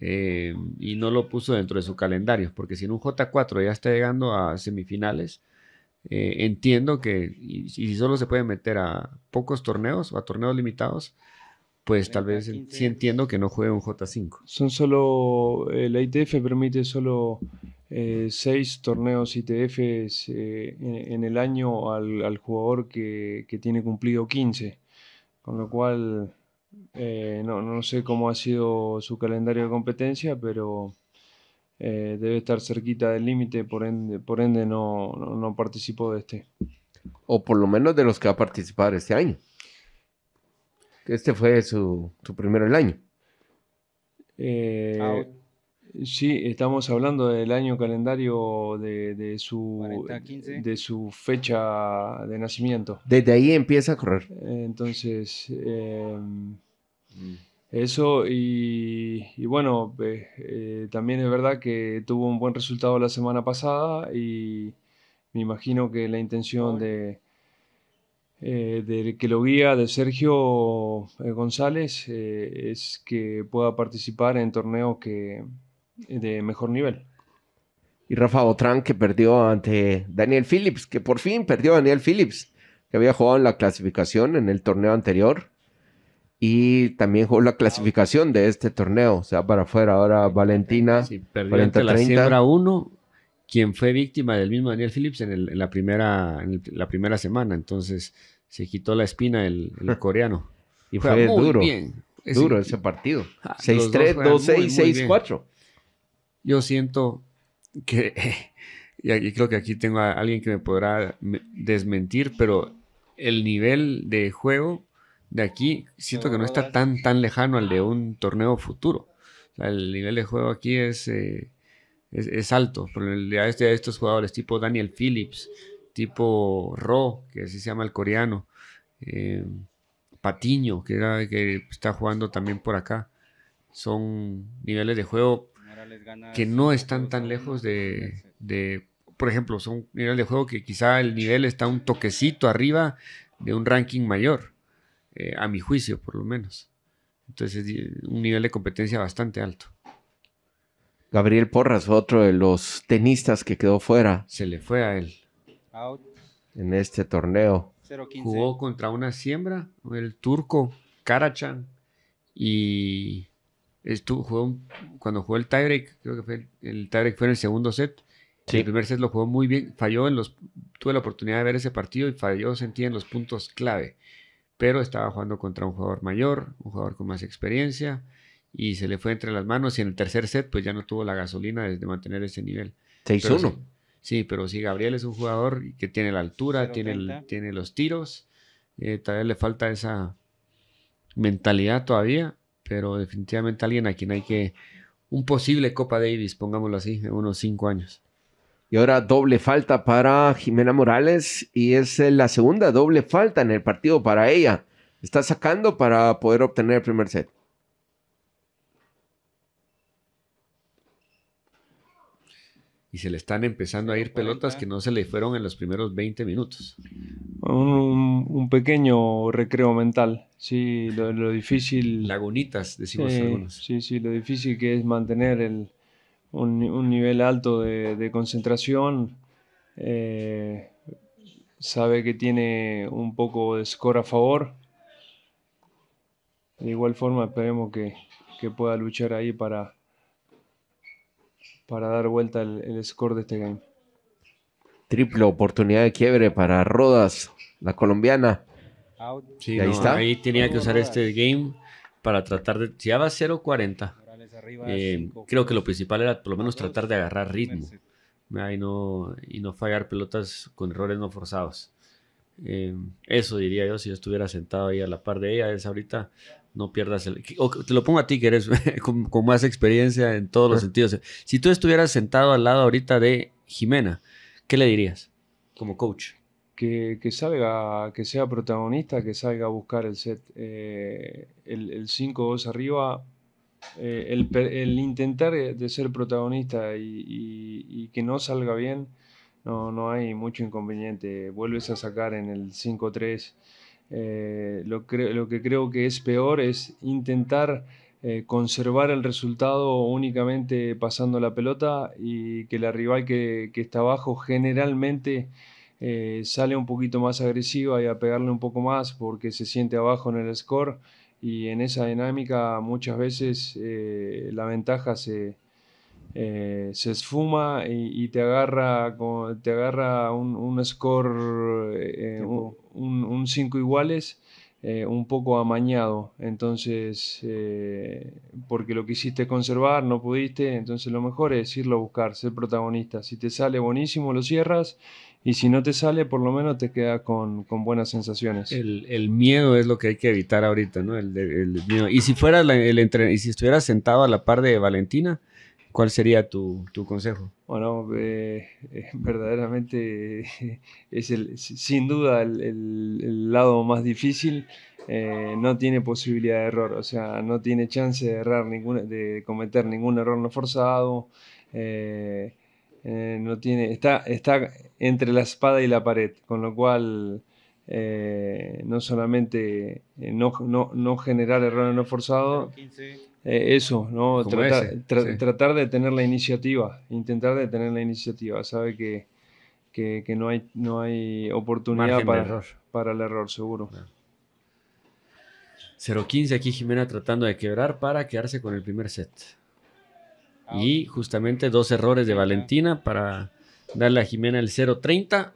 eh, y no lo puso dentro de su calendario, porque si en un J4 ya está llegando a semifinales, eh, entiendo que y, si solo se puede meter a pocos torneos o a torneos limitados, pues tal vez sí entiendo que no juegue un J5. Son solo, el ITF permite solo eh, seis torneos ITF en, el año al, jugador que, que, tiene cumplido 15. Con lo cual, eh, no, sé cómo ha sido su calendario de competencia, pero eh, debe estar cerquita del límite, por ende, por ende no, no, participó de este. O por lo menos de los que va a participar este año. Este fue su, su primero el año. Eh, ah, Sí, estamos hablando del año calendario de, su, de su fecha de nacimiento. Desde ahí empieza a correr. Entonces, em, mm. eso y, bueno, eh, también es verdad que tuvo un buen resultado la semana pasada y me imagino que la intención eh, de... que lo guía de Sergio eh, González es que pueda participar en torneos que, de mejor nivel. Y Rafa Otrán que perdió ante Daniel Phillips, que por fin perdió a Daniel Phillips, que había jugado en la clasificación en el torneo anterior y también jugó la clasificación de este torneo, o sea, para afuera. Ahora Valentina, sí, perdió ante la 1, quien fue víctima del mismo Daniel Phillips en, la, primera, la primera semana. Entonces se quitó la espina el, coreano. Y fue muy duro ese partido. 6-3, 2-6, 6-4. Yo siento que, y creo que aquí tengo a alguien que me podrá desmentir, pero el nivel de juego de aquí siento que no está tan, tan lejano al de un torneo futuro. el nivel de juego aquí es, eh, es, alto. Por el de este, estos jugadores tipo Daniel Phillips, tipo Ro, que así se llama el coreano, eh, Patiño, que está jugando también por acá. Son niveles de juego que no están tan lejos de, por ejemplo, son un nivel de juego que quizá el nivel está un toquecito arriba de un ranking mayor, eh, a mi juicio por lo menos. Entonces un nivel de competencia bastante alto. Gabriel Porras otro de los tenistas que quedó fuera. Se le fue a él. En este torneo. Jugó contra una siembra, el turco Karachan, y estuvo, cuando jugó el tiebreak, creo que fue el, tiebreak fue en el segundo set. El primer set lo jugó muy bien, falló en los, tuve la oportunidad de ver ese partido y falló, sentía en los puntos clave, pero estaba jugando contra un jugador mayor, un jugador con más experiencia y se le fue entre las manos y en el tercer set pues ya no tuvo la gasolina de mantener ese nivel. 6-1. Sí, pero sí, Gabriel es un jugador que tiene la altura, tiene, tiene los tiros, eh, todavía le falta esa mentalidad todavía, pero definitivamente alguien a quien hay que, un posible Copa Davis, pongámoslo así, en unos cinco años. Y ahora doble falta para Jimena Morales y es eh, la segunda doble falta en el partido para ella. Está sacando para poder obtener el primer set. y se le están empezando a ir pelotas que no se le fueron en los primeros 20 minutos. Un, pequeño recreo mental, sí, lo, difícil... Lagunitas, decimos algunos. Sí, sí, lo difícil que es mantener un, nivel alto de, concentración. Eh, sabe que tiene un poco de score a favor. De igual forma esperemos que, que pueda luchar ahí para, para dar vuelta el, score de este game. Triple oportunidad de quiebre para Rodas, la colombiana. ahí, está. ahí tenía que usar este game para tratar de. Si daba va 0.40, eh, creo que lo principal era por lo menos tratar de agarrar ritmo y, no, y no fallar pelotas con errores no forzados. Eh, eso diría yo si yo estuviera sentado ahí a la par de ella. Es ahorita no pierdas el... te lo pongo a ti, que eres con, más experiencia en todos los sentidos. Si tú estuvieras sentado al lado ahorita de Jimena, ¿qué le dirías como coach? Que, salga, que sea protagonista, que salga a buscar el set. Eh, el 5-2 arriba, eh, el, intentar de ser protagonista y, que no salga bien, no, no hay mucho inconveniente. Vuelves a sacar en el 5-3. Eh, lo, lo, que creo que es peor es intentar eh, conservar el resultado únicamente pasando la pelota y que la rival que, está abajo generalmente eh, sale un poquito más agresiva y a pegarle un poco más porque se siente abajo en el score y en esa dinámica muchas veces la ventaja se, eh, se esfuma y, te agarra, te agarra un, score, eh, un 5 iguales, eh, un poco amañado. Entonces, porque lo quisiste conservar, no pudiste, entonces lo mejor es irlo a buscar, ser protagonista. Si te sale buenísimo, lo cierras. Y si no te sale, por lo menos te queda con, buenas sensaciones. El, miedo es lo que hay que evitar ahorita, ¿no? Y si, fueras el y si estuvieras sentado a la par de Valentina, ¿Cuál sería tu, consejo? Bueno, eh, verdaderamente es el, sin duda el, lado más difícil. Eh, no tiene posibilidad de error, o sea, no tiene chance de errar ninguna, de cometer ningún error no forzado. Eh, no tiene, está, está entre la espada y la pared, con lo cual no solamente no, generar errores no forzados. Eh, eso, ¿no? Tratar, de tener la iniciativa, intentar de tener la iniciativa, sabe que, que, no, hay, no hay oportunidad para, para, el error, seguro. 0.15 0 aquí Jimena tratando de quebrar para quedarse con el primer set. Ah, y justamente dos errores de Valentina para darle a Jimena el 0-30.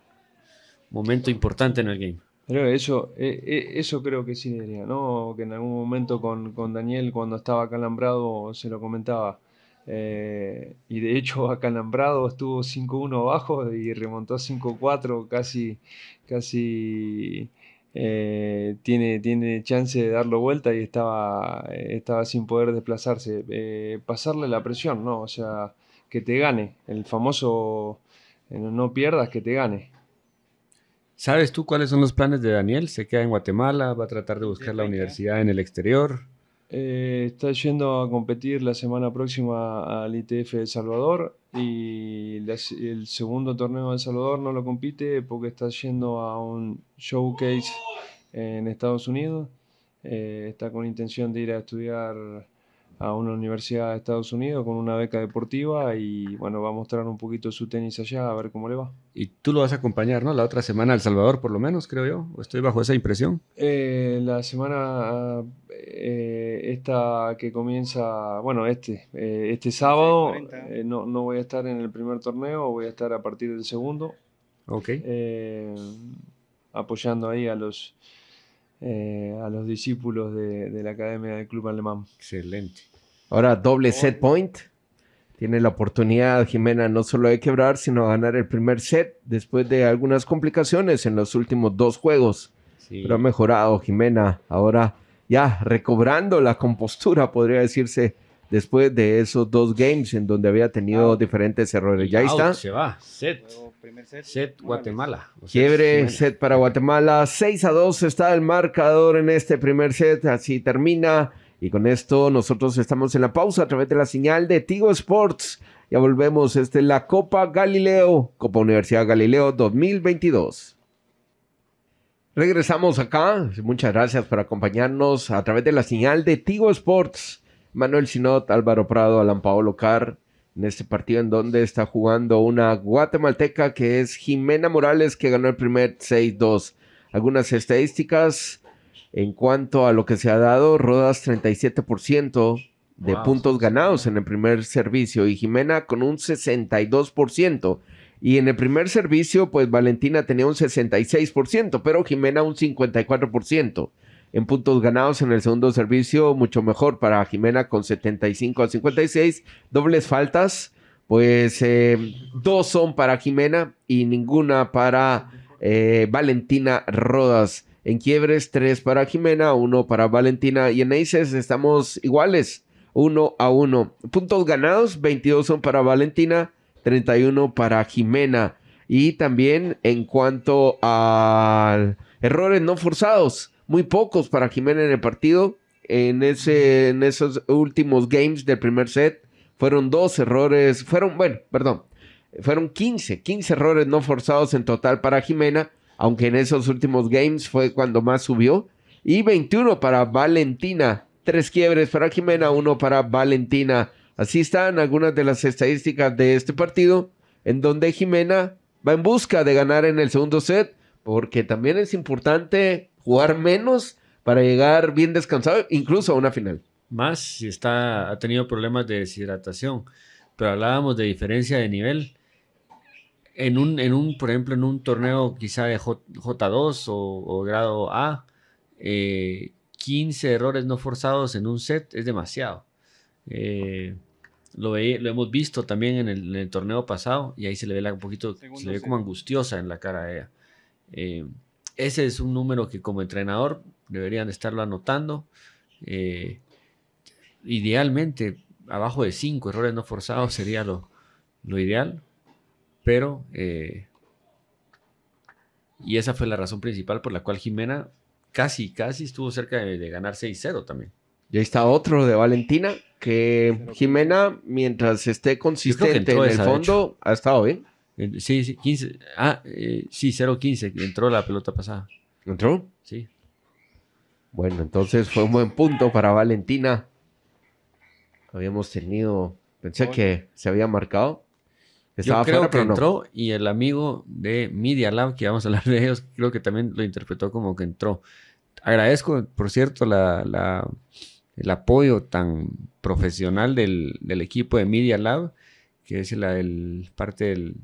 Momento importante en el game eso, e, e, eso creo que sí diría, ¿no? Que en algún momento con, Daniel, cuando estaba acalambrado, se lo comentaba. Eh, y de hecho, acalambrado estuvo 5-1 abajo y remontó a 5-4, casi, casi eh, tiene, tiene chance de darlo vuelta y estaba, estaba sin poder desplazarse. Eh, pasarle la presión, ¿no? O sea, que te gane. El famoso no pierdas, que te gane. ¿Sabes tú cuáles son los planes de Daniel? ¿Se queda en Guatemala? ¿Va a tratar de buscar la universidad en el exterior? Eh, está yendo a competir la semana próxima al ITF El Salvador y el segundo torneo de El Salvador no lo compite porque está yendo a un showcase en Estados Unidos. Eh, está con intención de ir a estudiar a una universidad de Estados Unidos con una beca deportiva y bueno, va a mostrar un poquito su tenis allá a ver cómo le va. Y tú lo vas a acompañar, ¿no? La otra semana a El Salvador, por lo menos, creo yo. ¿O estoy bajo esa impresión? Eh, la semana eh, esta que comienza, bueno, este, eh, este sábado, no, voy a estar en el primer torneo, voy a estar a partir del segundo. Ok. apoyando ahí a los... a los discípulos de, la Academia del Club Alemán. Excelente. Ahora doble set point. Tiene la oportunidad Jimena no solo de quebrar, sino ganar el primer set después de algunas complicaciones en los últimos dos juegos. Pero ha mejorado Jimena. Ahora ya recobrando la compostura, podría decirse, después de esos dos games en donde había tenido diferentes errores. Ya está. Se va. Set. Set, set Guatemala. Quiebre, set para Guatemala. 6 a 2 está el marcador en este primer set. Así termina y con esto nosotros estamos en la pausa a través de la señal de Tigo Sports. Ya volvemos. este la Copa Galileo, Copa Universidad Galileo 2022. Regresamos acá. Muchas gracias por acompañarnos a través de la señal de Tigo Sports. Manuel Sinot, Álvaro Prado, Alan Paolo Carr. en este partido en donde está jugando una guatemalteca que es Jimena Morales, que ganó el primer 6-2. Algunas estadísticas en cuanto a lo que se ha dado, Rodas 37% de puntos ganados en el primer servicio y Jimena con un 62%. Y en el primer servicio, pues Valentina tenía un 66%, pero Jimena un 54%. En puntos ganados en el segundo servicio, mucho mejor para Jimena con 75 a 56. Dobles faltas, pues eh, dos son para Jimena y ninguna para eh, Valentina Rodas. En quiebres, 3 para Jimena, 1 para Valentina. Y en aces estamos iguales, 1 a 1. Puntos ganados, 22 son para Valentina, 31 para Jimena. Y también en cuanto a errores no forzados, muy pocos para Jimena en el partido. En, ese, en esos últimos games del primer set fueron dos errores, fueron, bueno, perdón, fueron 15, 15 errores no forzados en total para Jimena aunque en esos últimos games fue cuando más subió. Y 21 para Valentina, tres quiebres para Jimena, uno para Valentina. Así están algunas de las estadísticas de este partido, en donde Jimena va en busca de ganar en el segundo set, porque también es importante jugar menos para llegar bien descansado, incluso a una final. Más si está, ha tenido problemas de deshidratación, pero hablábamos de diferencia de nivel en un, por ejemplo, en un torneo quizá de J, 2 o, grado A, 15 eh, errores no forzados en un set es demasiado. Eh, lo, lo, hemos visto también en el, torneo pasado y ahí se le ve la, un poquito, se ve como angustiosa en la cara a ella. Eh, ese es un número que como entrenador deberían estarlo anotando. idealmente, abajo de 5 errores no forzados sería lo, lo ideal pero, eh, y esa fue la razón principal por la cual Jimena casi, casi estuvo cerca de, ganar 6-0 también. Y ahí está otro de Valentina, que Jimena, mientras esté consistente en el fondo, ha estado bien. Sí, sí, 15. Ah, eh, sí, 0-15. Entró la pelota pasada. ¿Entró? Sí. Bueno, entonces fue un buen punto para Valentina. Habíamos tenido. Pensé que se había marcado. Yo creo que entró y el amigo de Media Lab, que vamos a hablar de ellos, creo que también lo interpretó como que entró. Agradezco, por cierto, el apoyo tan profesional del, equipo de Media Lab, que es la parte del,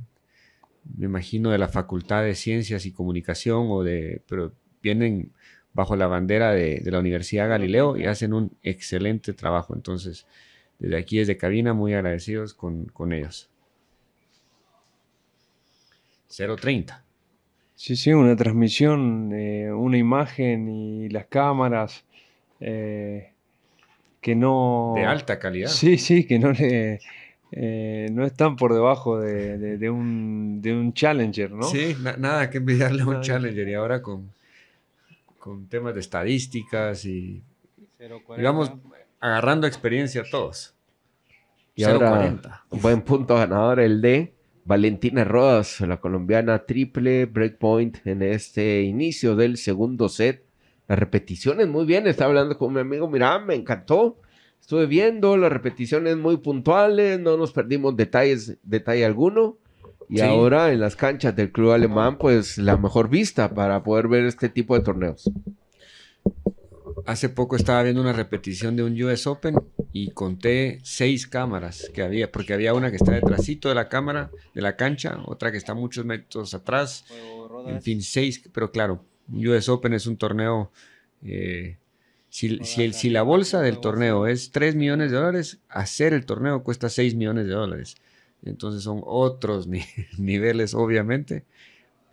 me imagino, de la Facultad de Ciencias y Comunicación, o de, pero vienen bajo la bandera de, la Universidad Galileo y hacen un excelente trabajo. Entonces, desde aquí, desde cabina, muy agradecidos con ellos. 0.30. Sí, sí, una transmisión, eh, una imagen y las cámaras eh, que no... De alta calidad. Sí, sí, que no le... Eh, no están por debajo de, un, Challenger, ¿no? Sí, nada que envidiarle a un Challenger y ahora con, con temas de estadísticas y, vamos digamos, agarrando experiencia a todos. Y 040. un buen punto ganador el d Valentina Rodas, la colombiana, triple breakpoint en este inicio del segundo set. Las repeticiones muy bien, estaba hablando con mi amigo, mira, me encantó. Estuve viendo las repeticiones muy puntuales, no nos perdimos detalles, detalle alguno. Y ahora en las canchas del club alemán, pues la mejor vista para poder ver este tipo de torneos hace poco estaba viendo una repetición de un US Open y conté seis cámaras que había, porque había una que está detrásito de la cámara, de la cancha, otra que está muchos metros atrás, en fin, seis, pero claro, US Open es un torneo, eh, si, la bolsa del torneo es 3 millones de dólares, hacer el torneo cuesta 6 millones de dólares. Entonces son otros niveles, obviamente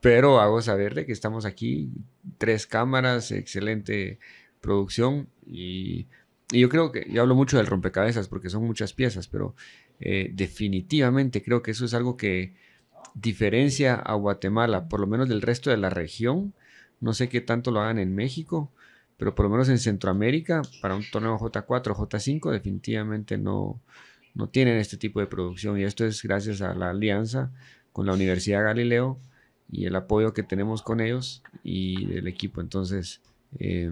pero hago saber de que estamos aquí, tres cámaras, excelente producción y, yo creo que, yo hablo mucho del rompecabezas porque son muchas piezas, pero eh, definitivamente creo que eso es algo que diferencia a Guatemala, por lo menos del resto de la región. No sé qué tanto lo hagan en México, pero por lo menos en Centroamérica, para un torneo J4, J5, definitivamente no, no tienen este tipo de producción. Y esto es gracias a la alianza con la Universidad Galileo y el apoyo que tenemos con ellos y del equipo. Entonces, eh,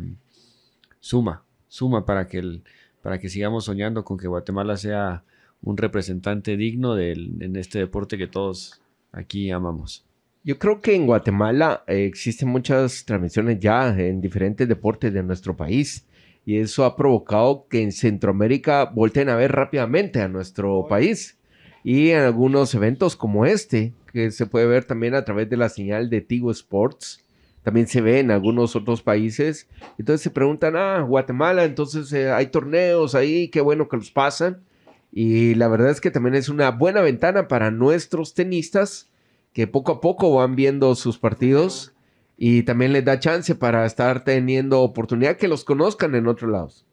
suma, suma para que, el, para que sigamos soñando con que Guatemala sea un representante digno en este deporte que todos aquí amamos. Yo creo que en Guatemala eh, existen muchas transmisiones ya en diferentes deportes de nuestro país y eso ha provocado que en Centroamérica volteen a ver rápidamente a nuestro país y en algunos eventos como este que se puede ver también a través de la señal de Tigo Sports también se ve en algunos otros países. Entonces se preguntan, ah, Guatemala, entonces eh, hay torneos ahí, qué bueno que los pasan. Y la verdad es que también es una buena ventana para nuestros tenistas que poco a poco van viendo sus partidos y también les da chance para estar teniendo oportunidad que los conozcan en otros lados.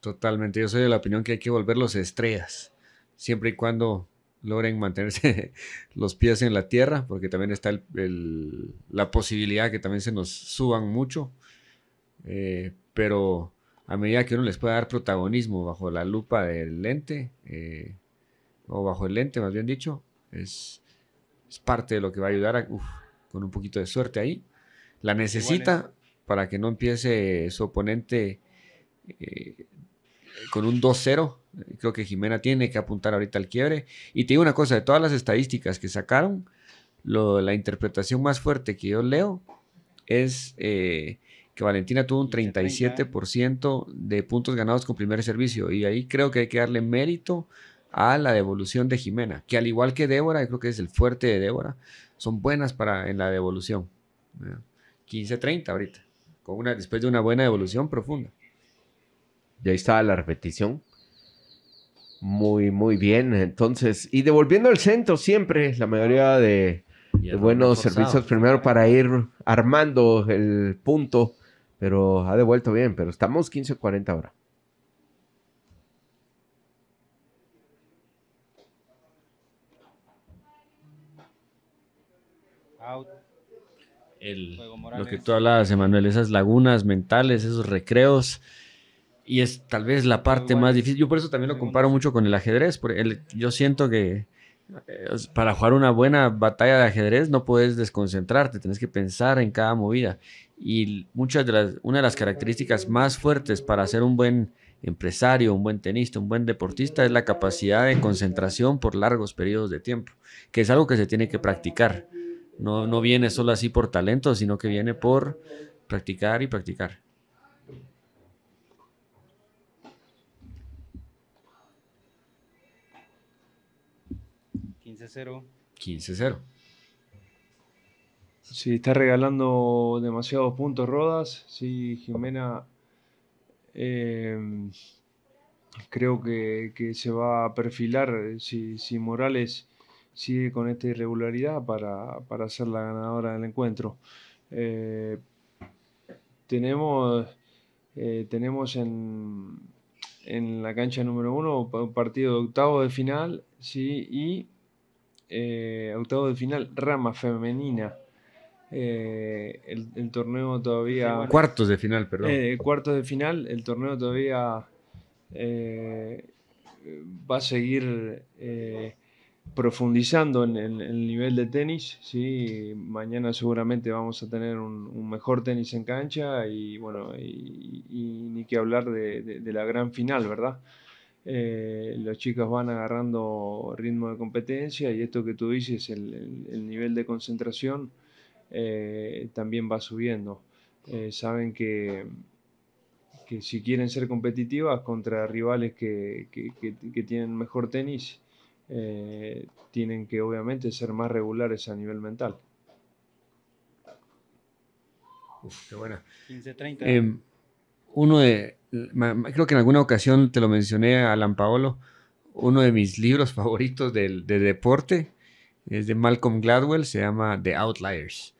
Totalmente, yo soy de la opinión que hay que volverlos estrellas, siempre y cuando logren mantenerse los pies en la tierra, porque también está la posibilidad que también se nos suban mucho, eh, pero a medida que uno les pueda dar protagonismo bajo la lupa del lente, eh, o bajo el lente más bien dicho, es, parte de lo que va a ayudar a, con un poquito de suerte ahí. La necesita para que no empiece su oponente eh, con un 2-0 Creo que Jimena tiene que apuntar ahorita al quiebre. Y te digo una cosa, de todas las estadísticas que sacaron, lo, la interpretación más fuerte que yo leo es eh, que Valentina tuvo un 37% de puntos ganados con primer servicio. Y ahí creo que hay que darle mérito a la devolución de Jimena, que al igual que Débora, creo que es el fuerte de Débora, son buenas para en la devolución. 15-30 ahorita, con una, después de una buena devolución profunda. Y ahí estaba la repetición muy, muy bien. Entonces, y devolviendo al centro siempre la mayoría de, buenos servicios primero para ir armando el punto, pero ha devuelto bien, pero estamos 15.40 ahora. El, lo que tú hablabas, Emanuel, esas lagunas mentales, esos recreos y es tal vez la parte más difícil. Yo por eso también lo comparo mucho con el ajedrez. Porque yo siento que eh, para jugar una buena batalla de ajedrez no puedes desconcentrarte, tienes que pensar en cada movida. Y muchas de las, una de las características más fuertes para ser un buen empresario, un buen tenista, un buen deportista es la capacidad de concentración por largos periodos de tiempo, que es algo que se tiene que practicar. No, no viene solo así por talento, sino que viene por practicar y practicar. 0 15 Sí, está regalando demasiados puntos Rodas. Sí, Jimena em, creo que, que, se va a perfilar eh, si, si Morales sigue con esta irregularidad para, para ser la ganadora del encuentro. Eh, tenemos, eh, tenemos en, en, la cancha número uno partido de octavo de final, sí, y eh, octavo de final, rama femenina. Eh, el, torneo todavía. Cuartos de final, perdón. Eh, cuartos de final, el torneo todavía va a seguir profundizando en, el nivel de tenis. ¿sí? Mañana seguramente vamos a tener un, mejor tenis en cancha y bueno, y, ni que hablar de la gran final, ¿verdad? Las eh, los chicos van agarrando ritmo de competencia y esto que tú dices, el, nivel de concentración eh, también va subiendo. Eh, saben que, si quieren ser competitivas contra rivales que, tienen mejor tenis, tienen que obviamente ser más regulares a nivel mental. Uf, qué buena. Em, uno de, creo que en alguna ocasión te lo mencioné a Alan Paolo, uno de mis libros favoritos de, deporte es de Malcolm Gladwell, se llama The Outliers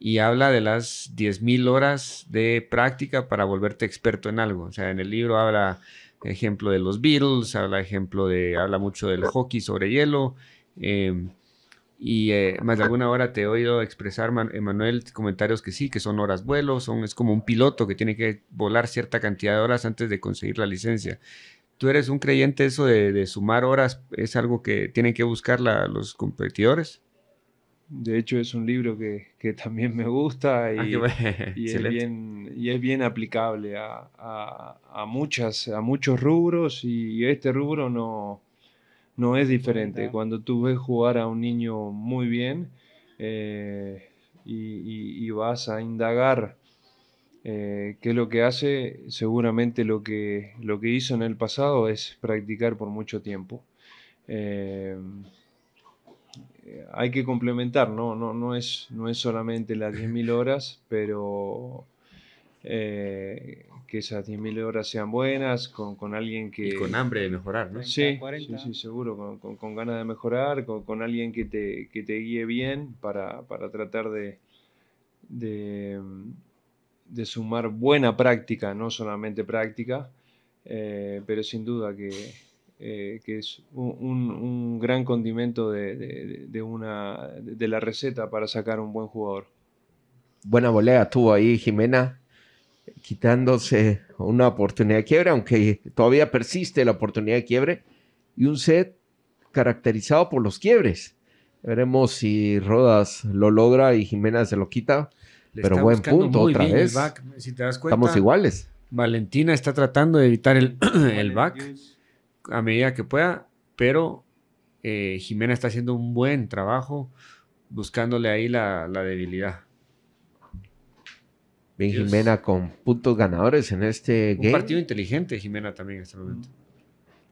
y habla de las 10.000 horas de práctica para volverte experto en algo. O sea, en el libro habla ejemplo de los Beatles, habla ejemplo de, habla mucho del hockey sobre hielo. Em, y eh, más de alguna hora te he oído expresar, Manuel comentarios que sí, que son horas vuelo, son, es como un piloto que tiene que volar cierta cantidad de horas antes de conseguir la licencia. ¿Tú eres un creyente eso de, sumar horas? ¿Es algo que tienen que buscar los competidores? De hecho, es un libro que, también me gusta ah, y, es, bien, y es, bien, aplicable muchas, a muchos rubros y este rubro no no es diferente. Cuando tú ves jugar a un niño muy bien eh, y, vas a indagar eh, qué es lo que hace, seguramente lo que, lo que hizo en el pasado es practicar por mucho tiempo. Eh, hay que complementar, ¿no? No, no, es, no es solamente las 10.000 horas, pero que esas 10.000 horas sean buenas, con, alguien que... Y con hambre de mejorar, ¿no? sí, sí, seguro, con, ganas de mejorar, con, alguien que te, te guíe bien para, tratar de, de, sumar buena práctica, no solamente práctica, eh, pero sin duda que, eh, es un, gran condimento de, una, de la receta para sacar un buen jugador. Buena volea estuvo ahí Jimena, quitándose una oportunidad de quiebre, aunque todavía persiste la oportunidad de quiebre, y un set caracterizado por los quiebres. Veremos si Rodas lo logra y Jimena se lo quita, pero buen punto otra vez. estamos iguales. Valentina está tratando de evitar el, back a medida que pueda, pero eh, Jimena está haciendo un buen trabajo buscándole ahí la debilidad. Jimena con puntos ganadores en este Un partido inteligente, Jimena, también en este momento.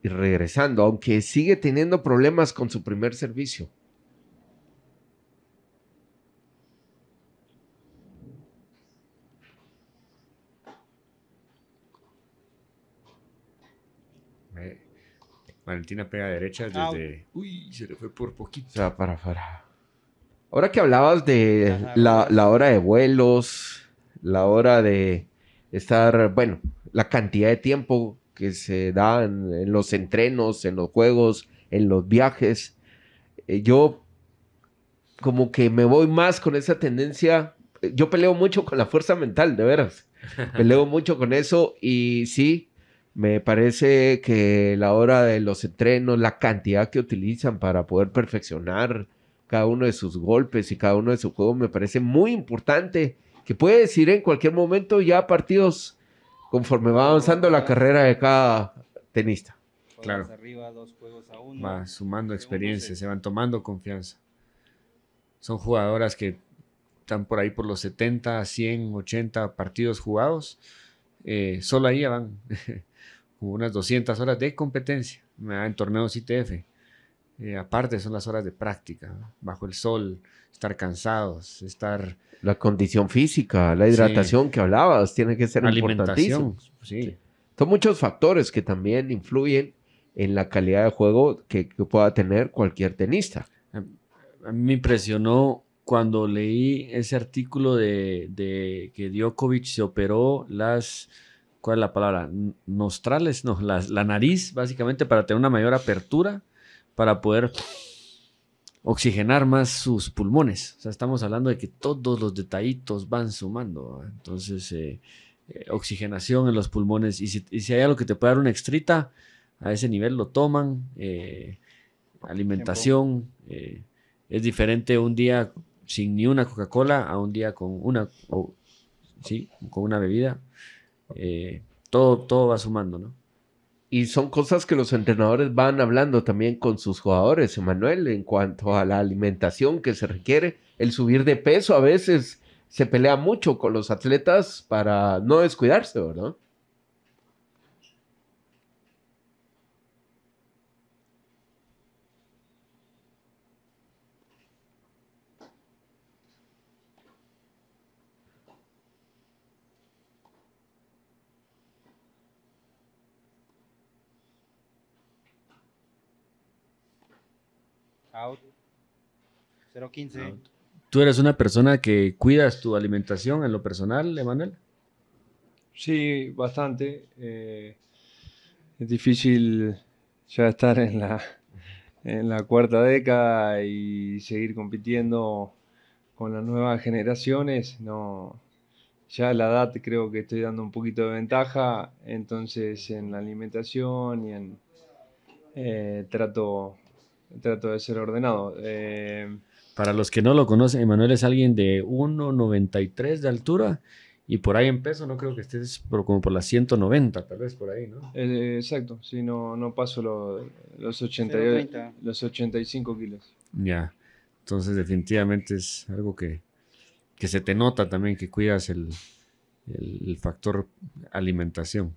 Y regresando, aunque sigue teniendo problemas con su primer servicio. Eh, Valentina pega derecha desde. Uy, se le fue por poquito. O sea, para, para. Ahora que hablabas de la hora de vuelos, la hora de estar, bueno, la cantidad de tiempo que se da en, los entrenos, en los juegos, en los viajes. Eh, yo como que me voy más con esa tendencia. Yo peleo mucho con la fuerza mental, de veras. Peleo mucho con eso y sí, me parece que la hora de los entrenos, la cantidad que utilizan para poder perfeccionar cada uno de sus golpes y cada uno de sus juegos me parece muy importante que puede decir en cualquier momento ya partidos conforme va avanzando la carrera de cada tenista. Claro. Va sumando experiencia, se van tomando confianza. Son jugadoras que están por ahí por los 70, 100, 80 partidos jugados. Eh, solo ahí van unas 200 horas de competencia en torneos ITF. Eh, aparte son las horas de práctica, bajo el sol, estar cansados, estar... La condición física, la hidratación que hablabas, tiene que ser Alimentación, Sí. Son muchos factores que también influyen en la calidad de juego que, pueda tener cualquier tenista. me impresionó cuando leí ese artículo de, que Djokovic se operó las, ¿cuál es la palabra? Nostrales, no, la nariz, básicamente para tener una mayor apertura para poder oxigenar más sus pulmones. O sea, estamos hablando de que todos los detallitos van sumando. Entonces, eh, eh, oxigenación en los pulmones. Y si, hay algo que te puede dar una extrita, a ese nivel lo toman. Eh, alimentación. es diferente un día sin ni una Coca-Cola a un día con una, sí, con una bebida. todo, todo va sumando, ¿no? y son cosas que los entrenadores van hablando también con sus jugadores, Emanuel, en cuanto a la alimentación que se requiere, el subir de peso a veces se pelea mucho con los atletas para no descuidarse, ¿verdad? 015. Ah, ¿Tú eres una persona que cuidas tu alimentación en lo personal, Emanuel? Sí, bastante. Eh, es difícil ya estar en la, en la cuarta década y seguir compitiendo con las nuevas generaciones. No, ya la edad creo que estoy dando un poquito de ventaja, entonces en la alimentación y en eh, trato, trato de ser ordenado. Eh, para los que no lo conocen, Emanuel es alguien de 1,93 de altura y por ahí en peso no creo que estés como por las 190, tal vez por ahí, ¿no? Eh, eh, exacto, si sí, no, no paso los, los 85 kilos. Ya, entonces definitivamente es algo que, se te nota también, que cuidas el, factor alimentación.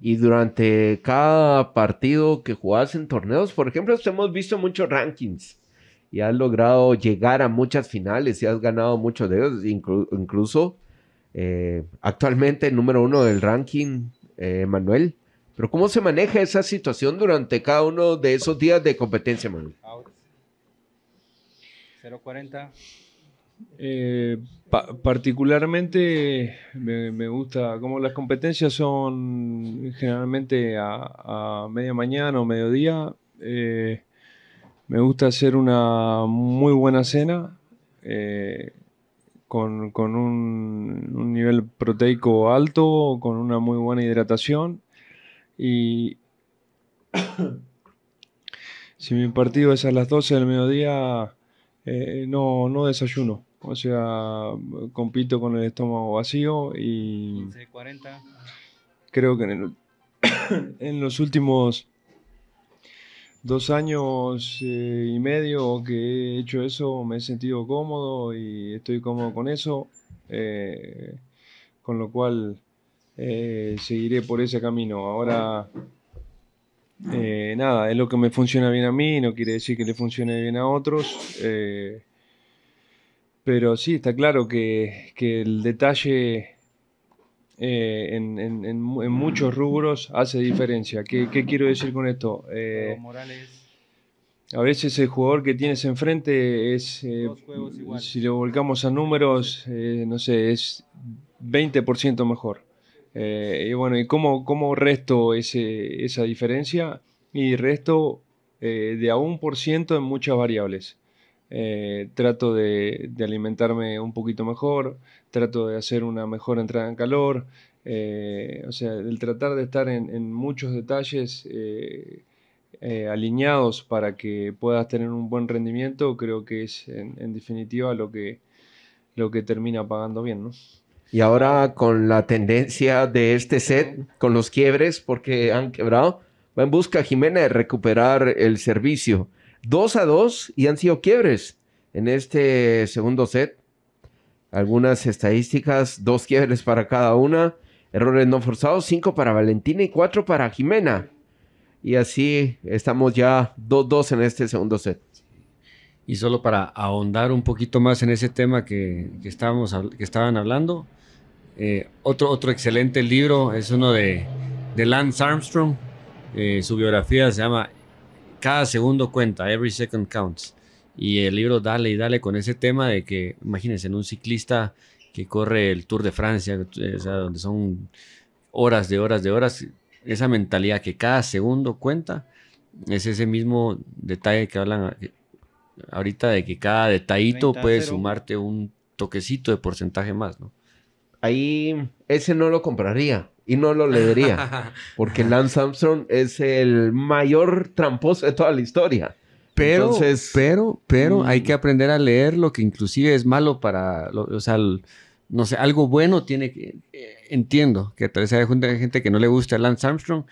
Y durante cada partido que jugás en torneos, por ejemplo, hemos visto muchos rankings y has logrado llegar a muchas finales y has ganado muchos de ellos, incluso eh, actualmente número uno del ranking, eh, Manuel. Pero ¿cómo se maneja esa situación durante cada uno de esos días de competencia, Manuel? 040. Eh, particularmente me, gusta, como las competencias son generalmente a, media mañana o mediodía, eh, me gusta hacer una muy buena cena eh, con, un, nivel proteico alto, con una muy buena hidratación. Y si mi partido es a las 12 del mediodía, eh, no, desayuno. O sea, compito con el estómago vacío y... 40. Creo que en, en los últimos dos años eh, y medio que he hecho eso, me he sentido cómodo y estoy cómodo con eso, eh, con lo cual eh, seguiré por ese camino. Ahora, nada, es lo que me funciona bien a mí, no quiere decir que le funcione bien a otros. pero sí, está claro que el detalle eh, en, mm. muchos rubros hace diferencia. ¿Qué, quiero decir con esto? Eh, a veces el jugador que tienes enfrente es, eh, si lo volcamos a números, no sé, es 20% mejor. y bueno, ¿y cómo, resto esa diferencia? Y resto de a un por ciento en muchas variables. Eh, trato de, alimentarme un poquito mejor, trato de hacer una mejor entrada en calor, eh, o sea, el tratar de estar en, muchos detalles eh, alineados para que puedas tener un buen rendimiento, creo que es en, definitiva lo que, lo que termina pagando bien, ¿no? Y ahora con la tendencia de este set, con los quiebres, porque han quebrado, va en busca Jimena de recuperar el servicio. 2 a 2 y han sido quiebres en este segundo set. Algunas estadísticas, dos quiebres para cada una, errores no forzados, 5 para Valentina y 4 para Jimena. Y así estamos ya 2-2 en este segundo set. Y solo para ahondar un poquito más en ese tema que, estábamos, que estaban hablando, eh, otro, otro excelente libro es uno de, Lance Armstrong. Eh, su biografía se llama cada segundo cuenta, every second counts. Y el libro dale y dale con ese tema de que, imagínense, en un ciclista que corre el Tour de Francia, donde son horas de horas de horas, esa mentalidad que cada segundo cuenta, es ese mismo detalle que hablan eh, ahorita de que cada detallito puede sumarte un toquecito de porcentaje más, ¿no? Ahí ese no lo compraría, y no lo leería. porque Lance Armstrong es el mayor tramposo de toda la historia. Pero, pero, pero mm. hay que aprender a leer lo que inclusive es malo para, o sea, no sé, algo bueno tiene que, eh, entiendo que tal vez hay gente que no le gusta a Lance Armstrong,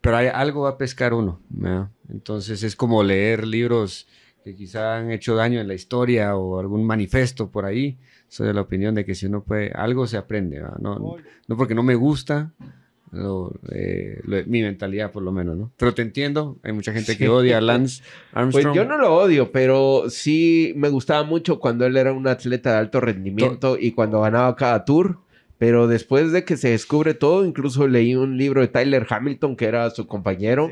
pero hay, algo va a pescar uno. Entonces es como leer libros que quizá han hecho daño en la historia o algún manifesto por ahí soy de la opinión de que si uno puede, algo se aprende, no, no, porque no me gusta, eh, mi mentalidad por lo menos, ¿no? Pero te entiendo, hay mucha gente que odia a Lance pues Armstrong. Pues yo no lo odio, pero sí me gustaba mucho cuando él era un atleta de alto rendimiento y cuando ganaba cada tour. Pero después de que se descubre todo, incluso leí un libro de Tyler Hamilton, que era su compañero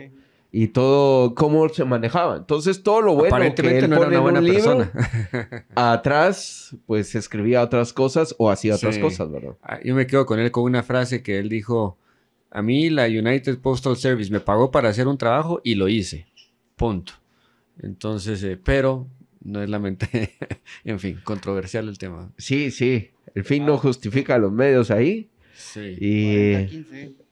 y todo cómo se manejaba. Entonces, todo lo bueno que él no era una buena persona. atrás, pues escribía otras cosas o hacía otras cosas, ¿verdad? Ah, yo me quedo con él con una frase que él dijo, a mí la United Postal Service me pagó para hacer un trabajo y lo hice. Punto. Entonces, eh, pero no es la mente, en fin, controversial el tema. Sí, sí. El fin no justifica los medios ahí. Sí. Y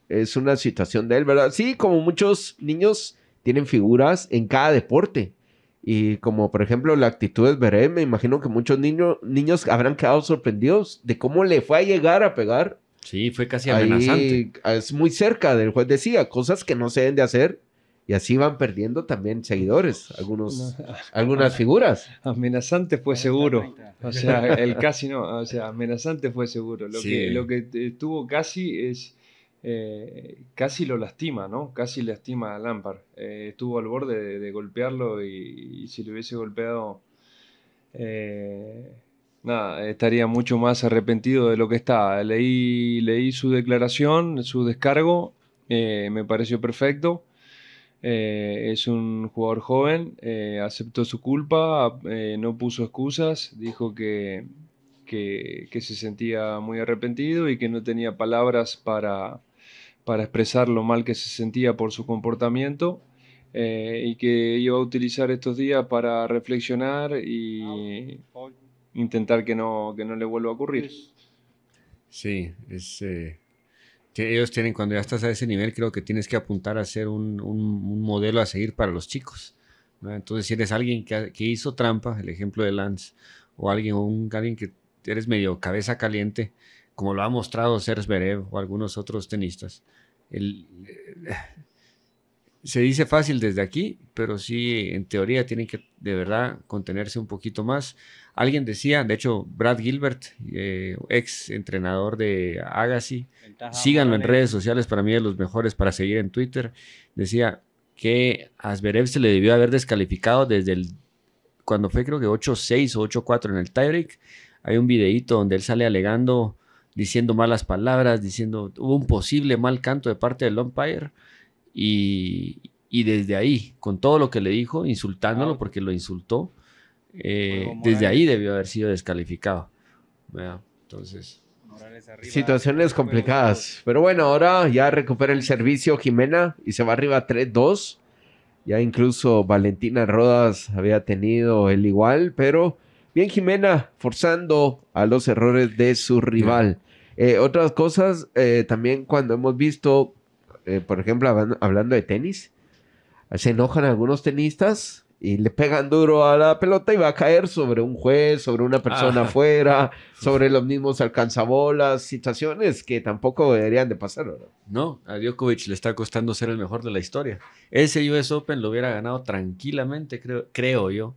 es una situación de él, ¿verdad? Sí, como muchos niños tienen figuras en cada deporte. Y como por ejemplo la actitud de Beré, me imagino que muchos niños niños habrán quedado sorprendidos de cómo le fue a llegar a pegar. Sí, fue casi amenazante. es muy cerca del juez decía, cosas que no se deben de hacer. Y así van perdiendo también seguidores, algunos, algunas figuras. Amenazante fue seguro. O sea, el casi no, o sea, amenazante fue seguro. Lo, que, lo que eh, tuvo casi es eh, casi lo lastima, ¿no? Casi lastima a Lampard. Eh, estuvo al borde de, golpearlo y, si lo hubiese golpeado, eh, estaría mucho más arrepentido de lo que está. Leí, su declaración, su descargo, me pareció perfecto. es un jugador joven, aceptó su culpa, no puso excusas, dijo que se sentía muy arrepentido y que no tenía palabras para, para expresar lo mal que se sentía por su comportamiento eh, y que iba a utilizar estos días para reflexionar y intentar que no, no le vuelva a ocurrir. Sí, eh, ellos tienen, cuando ya estás a ese nivel, creo que tienes que apuntar a ser un, modelo a seguir para los chicos. Entonces, si eres alguien que, hizo trampa, el ejemplo de Lance, o alguien, un, alguien que eres medio cabeza caliente, como lo ha mostrado Serge o algunos otros tenistas. Eh, se dice fácil desde aquí, pero sí, en teoría tienen que de verdad contenerse un poquito más. Alguien decía, de hecho, Brad Gilbert, eh, ex entrenador de Agassi, síganlo en redes sociales, para mí de los mejores para seguir en Twitter, decía que a Zverev se le debió haber descalificado desde el, cuando fue creo que 8-6 o 8-4 en el tiebreak. Hay un videíto donde él sale alegando diciendo malas palabras, diciendo, hubo un posible mal canto de parte del umpire y, desde ahí, con todo lo que le dijo, insultándolo porque lo insultó, eh, desde ahí debió haber sido descalificado. Entonces... Situaciones complicadas. Pero bueno, ahora ya recupera el servicio Jimena y se va arriba 3-2. Ya incluso Valentina Rodas había tenido el igual, pero Bien, Jimena, forzando a los errores de su rival. Eh, otras cosas, eh, también cuando hemos visto, eh, por ejemplo, hablando, de tenis, se enojan algunos tenistas y le pegan duro a la pelota y va a caer sobre un juez, sobre una persona ah. afuera, sobre los mismos alcanzabolas, situaciones que tampoco deberían de pasar. ¿no? no, a Djokovic le está costando ser el mejor de la historia. Ese US Open lo hubiera ganado tranquilamente, creo, creo yo,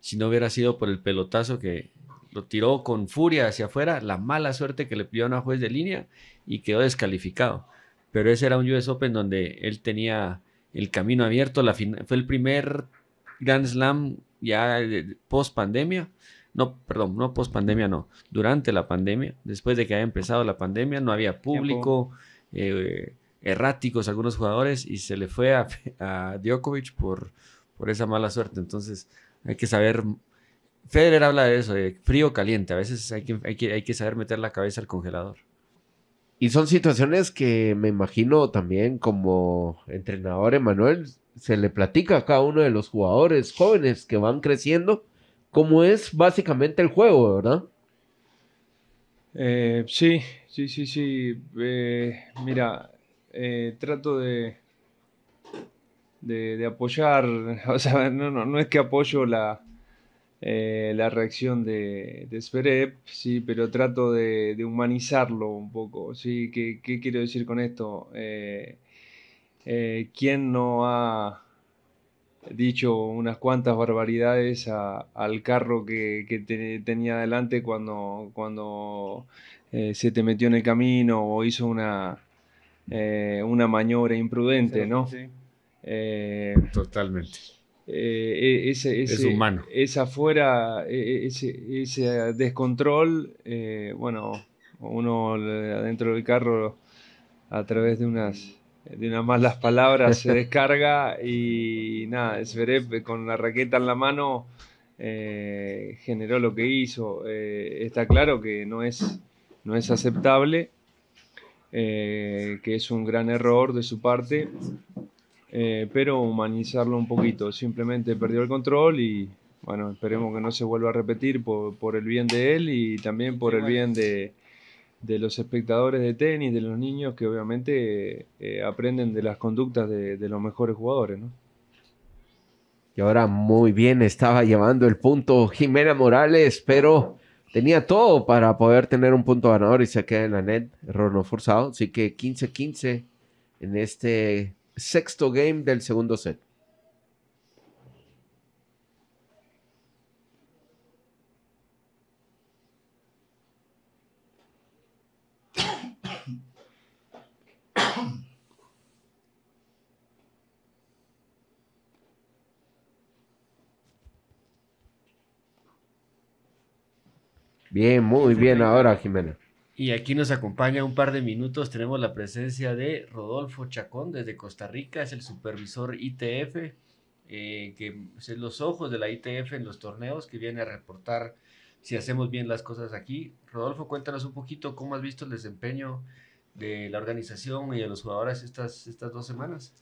si no hubiera sido por el pelotazo que lo tiró con furia hacia afuera, la mala suerte que le pidió a una juez de línea y quedó descalificado. Pero ese era un US Open donde él tenía el camino abierto, la fue el primer Grand Slam ya post pandemia, no, perdón, no post pandemia, no, durante la pandemia, después de que había empezado la pandemia, no había público, eh, erráticos algunos jugadores y se le fue a, a Djokovic por, por esa mala suerte. Entonces, hay que saber. Federer habla de eso, de frío caliente. A veces hay que, hay que, saber meter la cabeza al congelador. Y son situaciones que me imagino también como entrenador Emanuel se le platica a cada uno de los jugadores jóvenes que van creciendo cómo es básicamente el juego, ¿verdad? Eh, sí, sí, sí, sí. Eh, mira, eh, trato de, de, apoyar, o sea, no, no, es que apoyo la, eh, la reacción de, de sí, pero trato de, humanizarlo un poco, ¿sí? ¿Qué, quiero decir con esto? Eh, eh, ¿Quién no ha dicho unas cuantas barbaridades al carro que, tenía adelante cuando, cuando se te metió en el camino o hizo una, una maniobra imprudente, ¿no? Totalmente. Eh, e, es humano. Esa fuera, e, e, ese, descontrol, eh, bueno, uno adentro del carro a través de unas de unas malas palabras se descarga y nada, veré con la raqueta en la mano eh, generó lo que hizo. está claro que no es, no es aceptable, que es un gran error de su parte, eh, pero humanizarlo un poquito. Simplemente perdió el control y bueno, esperemos que no se vuelva a repetir por, el bien de él y también por el bien de, los espectadores de tenis, de los niños que obviamente eh, aprenden de las conductas de, los mejores jugadores, Y ahora muy bien estaba llevando el punto Jimena Morales, pero tenía todo para poder tener un punto ganador y se queda en la net, error no forzado. Así que 15-15 en este sexto game del segundo set. Bien, muy bien ahora, Jimena. Y aquí nos acompaña un par de minutos. Tenemos la presencia de Rodolfo Chacón desde Costa Rica, es el supervisor ITF, eh, que pues, es los ojos de la ITF en los torneos, que viene a reportar si hacemos bien las cosas aquí. Rodolfo, cuéntanos un poquito cómo has visto el desempeño de la organización y de los jugadores estas, estas dos semanas.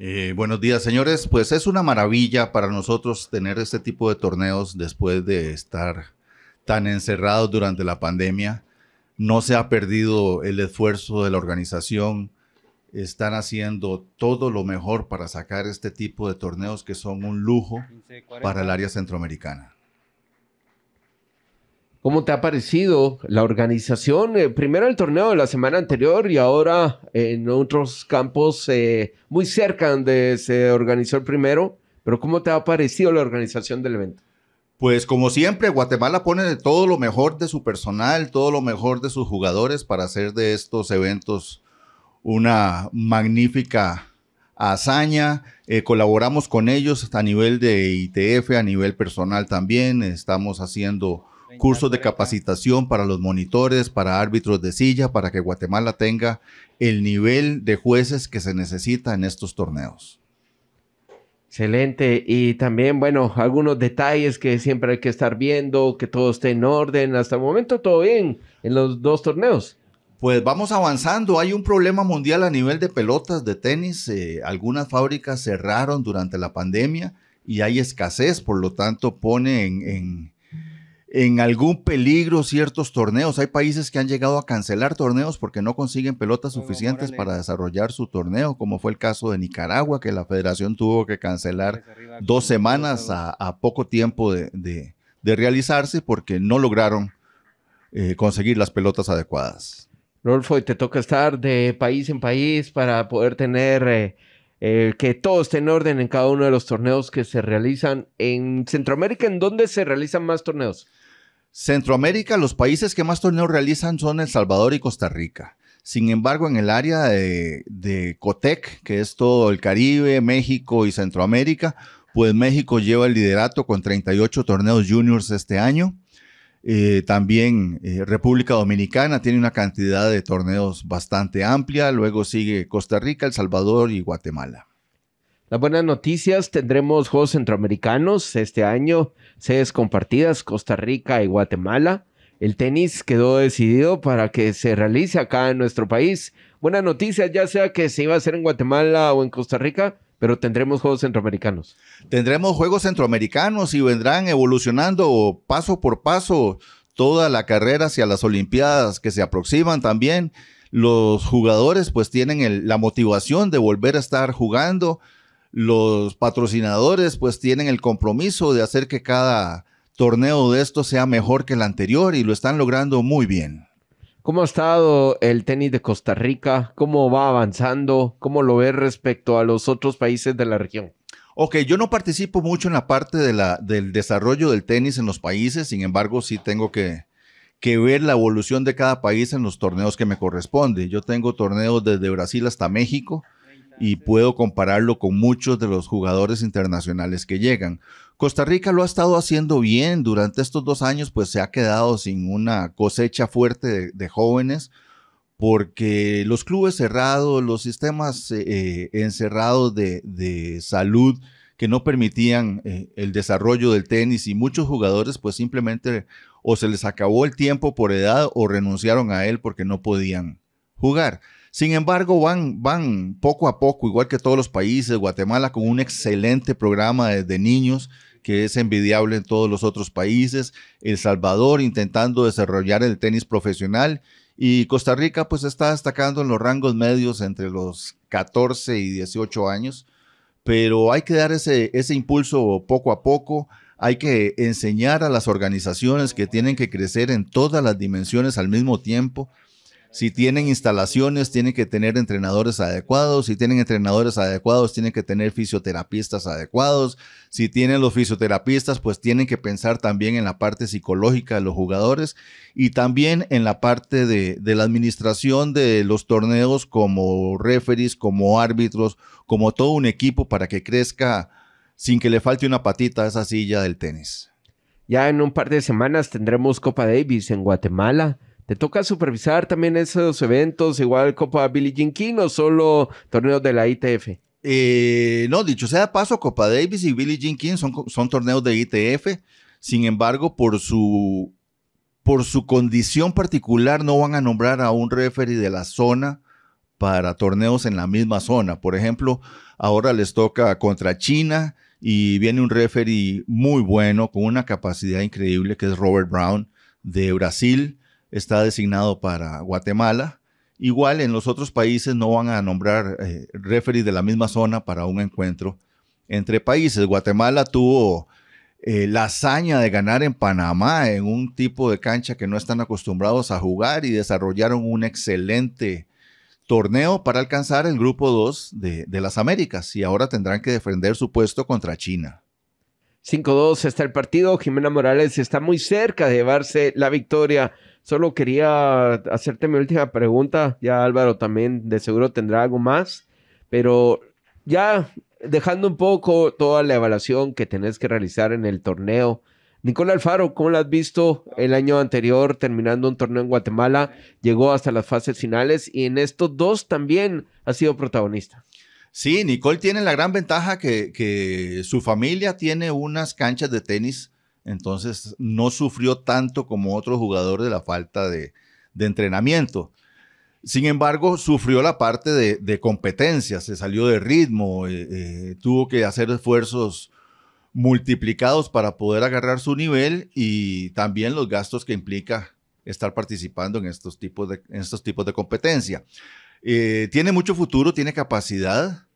Eh, buenos días, señores. Pues es una maravilla para nosotros tener este tipo de torneos después de estar tan encerrados durante la pandemia no se ha perdido el esfuerzo de la organización. Están haciendo todo lo mejor para sacar este tipo de torneos que son un lujo para el área centroamericana. ¿Cómo te ha parecido la organización? Eh, primero el torneo de la semana anterior y ahora eh, en otros campos eh, muy cerca donde se organizó el primero. Pero ¿cómo te ha parecido la organización del evento? Pues como siempre, Guatemala pone de todo lo mejor de su personal, todo lo mejor de sus jugadores para hacer de estos eventos una magnífica hazaña. Eh, colaboramos con ellos a nivel de ITF, a nivel personal también. Estamos haciendo cursos de capacitación para los monitores, para árbitros de silla, para que Guatemala tenga el nivel de jueces que se necesita en estos torneos. Excelente. Y también, bueno, algunos detalles que siempre hay que estar viendo, que todo esté en orden. Hasta el momento todo bien en los dos torneos. Pues vamos avanzando. Hay un problema mundial a nivel de pelotas de tenis. Eh, algunas fábricas cerraron durante la pandemia y hay escasez, por lo tanto pone en, en algún peligro ciertos torneos. Hay países que han llegado a cancelar torneos porque no consiguen pelotas oh, suficientes para desarrollar su torneo, como fue el caso de Nicaragua, que la federación tuvo que cancelar pues, dos semanas a, poco tiempo de, realizarse porque no lograron eh, conseguir las pelotas adecuadas. Rolfo, y te toca estar de país en país para poder tener... Eh, eh, que todo esté en orden en cada uno de los torneos que se realizan en Centroamérica. ¿En dónde se realizan más torneos? Centroamérica, los países que más torneos realizan son El Salvador y Costa Rica. Sin embargo, en el área de, COTEC, que es todo el Caribe, México y Centroamérica, pues México lleva el liderato con 38 torneos juniors este año. Eh, también eh, República Dominicana tiene una cantidad de torneos bastante amplia. Luego sigue Costa Rica, El Salvador y Guatemala. Las buenas noticias, tendremos Juegos Centroamericanos este año, sedes compartidas, Costa Rica y Guatemala. El tenis quedó decidido para que se realice acá en nuestro país. Buenas noticias, ya sea que se iba a hacer en Guatemala o en Costa Rica, pero tendremos Juegos Centroamericanos. Tendremos Juegos Centroamericanos y vendrán evolucionando paso por paso toda la carrera hacia las Olimpiadas que se aproximan también. Los jugadores pues tienen la motivación de volver a estar jugando los patrocinadores pues tienen el compromiso de hacer que cada torneo de estos sea mejor que el anterior y lo están logrando muy bien. ¿Cómo ha estado el tenis de Costa Rica? ¿Cómo va avanzando? ¿Cómo lo ves respecto a los otros países de la región? Ok, yo no participo mucho en la parte del desarrollo del tenis en los países, sin embargo sí tengo que, que ver la evolución de cada país en los torneos que me corresponde. Yo tengo torneos desde Brasil hasta México, y puedo compararlo con muchos de los jugadores internacionales que llegan. Costa Rica lo ha estado haciendo bien durante estos dos años, pues se ha quedado sin una cosecha fuerte de, jóvenes porque los clubes cerrados, los sistemas eh, eh, encerrados de, salud que no permitían eh, el desarrollo del tenis y muchos jugadores pues simplemente o se les acabó el tiempo por edad o renunciaron a él porque no podían jugar. Sin embargo, van, van poco a poco, igual que todos los países, Guatemala con un excelente programa de, niños que es envidiable en todos los otros países, El Salvador intentando desarrollar el tenis profesional y Costa Rica pues está destacando en los rangos medios entre los 14 y 18 años, pero hay que dar ese, ese impulso poco a poco hay que enseñar a las organizaciones que tienen que crecer en todas las dimensiones al mismo tiempo. Si tienen instalaciones, tienen que tener entrenadores adecuados. Si tienen entrenadores adecuados, tienen que tener fisioterapistas adecuados. Si tienen los fisioterapistas, pues tienen que pensar también en la parte psicológica de los jugadores y también en la parte de, la administración de los torneos como referees, como árbitros, como todo un equipo para que crezca sin que le falte una patita a esa silla del tenis. Ya en un par de semanas tendremos Copa Davis en Guatemala. ¿Te toca supervisar también esos eventos, igual Copa Billie Jean King o solo torneos de la ITF? Eh, no, dicho sea paso, Copa Davis y Billie Jean King son, son torneos de ITF. Sin embargo, por su, por su condición particular, no van a nombrar a un referee de la zona para torneos en la misma zona. Por ejemplo, ahora les toca contra China y viene un referee muy bueno, con una capacidad increíble, que es Robert Brown de Brasil está designado para Guatemala. Igual en los otros países no van a nombrar eh, referees de la misma zona para un encuentro entre países. Guatemala tuvo eh, la hazaña de ganar en Panamá en un tipo de cancha que no están acostumbrados a jugar y desarrollaron un excelente torneo para alcanzar el grupo 2 de, de las Américas y ahora tendrán que defender su puesto contra China. 5-2 está el partido. Jimena Morales está muy cerca de llevarse la victoria Solo quería hacerte mi última pregunta. Ya Álvaro también de seguro tendrá algo más, pero ya dejando un poco toda la evaluación que tenés que realizar en el torneo. Nicole Alfaro, ¿cómo la has visto el año anterior terminando un torneo en Guatemala? Llegó hasta las fases finales y en estos dos también ha sido protagonista. Sí, Nicole tiene la gran ventaja que, que su familia tiene unas canchas de tenis entonces no sufrió tanto como otro jugador de la falta de, entrenamiento. Sin embargo, sufrió la parte de, competencia, se salió de ritmo, eh, eh, tuvo que hacer esfuerzos multiplicados para poder agarrar su nivel y también los gastos que implica estar participando en estos tipos de, estos tipos de competencia. Eh, tiene mucho futuro, tiene capacidad,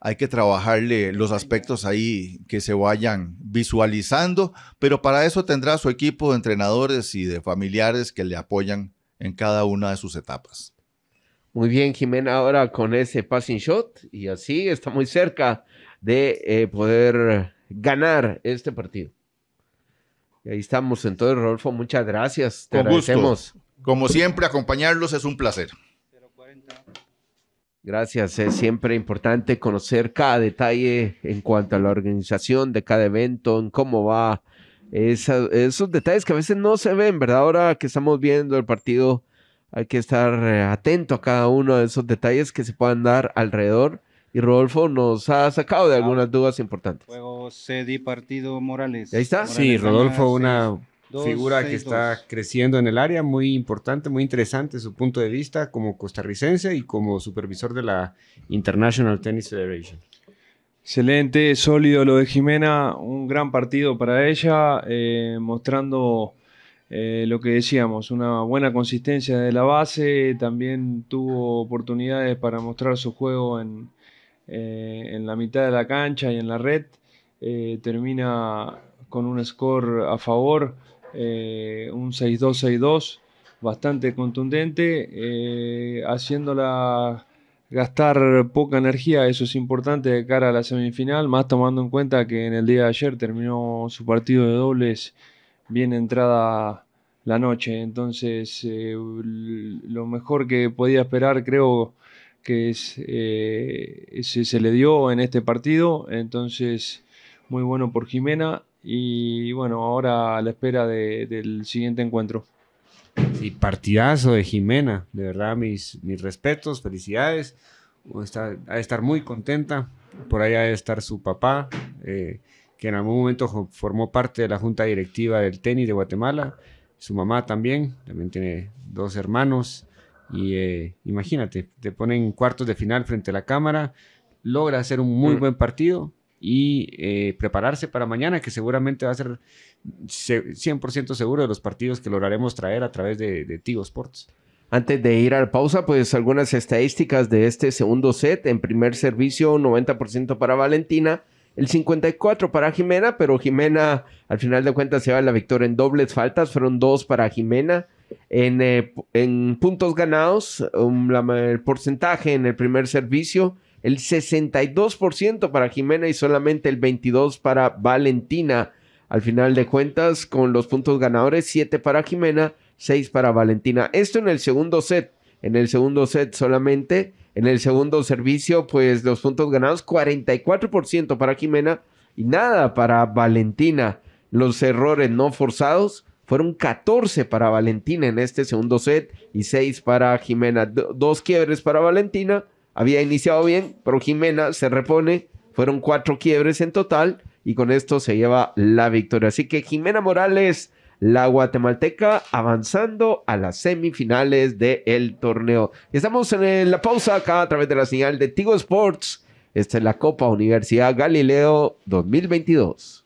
hay que trabajarle los aspectos ahí que se vayan visualizando, pero para eso tendrá su equipo de entrenadores y de familiares que le apoyan en cada una de sus etapas. Muy bien, Jimena, ahora con ese passing shot y así está muy cerca de eh, poder ganar este partido. Y ahí estamos entonces, Rodolfo, muchas gracias. Te Como siempre, acompañarlos es un placer. Gracias, es eh, siempre importante conocer cada detalle en cuanto a la organización de cada evento, en cómo va, esos detalles que a veces no se ven, ¿verdad? Ahora que estamos viendo el partido, hay que estar eh, atento a cada uno de esos detalles que se puedan dar alrededor. Y Rodolfo nos ha sacado de algunas dudas importantes. Juego CD Partido Morales. ¿Ahí está? sí, Rodolfo, una figura que está creciendo en el área, muy importante, muy interesante su punto de vista como costarricense y como supervisor de la International Tennis Federation. Excelente, sólido lo de Jimena, un gran partido para ella, eh, mostrando eh, lo que decíamos, una buena consistencia de la base, también tuvo oportunidades para mostrar su juego en, eh, en la mitad de la cancha y en la red, termina con un score a favor eh, un 6-2-6-2 bastante contundente, eh, haciéndola gastar poca energía, eso es importante de cara a la semifinal, más tomando en cuenta que en el día de ayer terminó su partido de dobles bien entrada la noche, entonces eh, lo mejor que podía esperar creo que es, se, le dio en este partido, entonces muy bueno por Jimena y bueno, ahora a la espera del siguiente encuentro. Sí, partidazo de Jimena. De verdad, mis, mis respetos, felicidades. Está, ha de estar muy contenta. Por allá de estar su papá, eh, que en algún momento formó parte de la junta directiva del tenis de Guatemala. Su mamá también, también tiene dos hermanos. Y eh, imagínate, te ponen cuartos de final frente a la cámara, logra hacer un muy mm. buen partido, y eh, prepararse para mañana, que seguramente va a ser 100% seguro de los partidos que lograremos traer a través de, Tigo Sports. Antes de ir a la pausa, pues algunas estadísticas de este segundo set. En primer servicio, 90% para Valentina, el 54% para Jimena, pero Jimena al final de cuentas lleva la victoria en dobles faltas, fueron dos para Jimena. En, eh, en puntos ganados, um, el porcentaje en el primer servicio, el 62% para Jimena y solamente el 22% para Valentina. Al final de cuentas, con los puntos ganadores, 7 para Jimena, 6 para Valentina. Esto en el segundo set. En el segundo set solamente, en el segundo servicio, pues los puntos ganados, 44% para Jimena y nada para Valentina. Los errores no forzados fueron 14 para Valentina en este segundo set y 6 para Jimena. dos quiebres para Valentina había iniciado bien, pero Jimena se repone. Fueron cuatro quiebres en total y con esto se lleva la victoria. Así que Jimena Morales, la guatemalteca, avanzando a las semifinales del el torneo. Estamos en la pausa acá a través de la señal de Tigo Sports. Esta es la Copa Universidad Galileo 2022.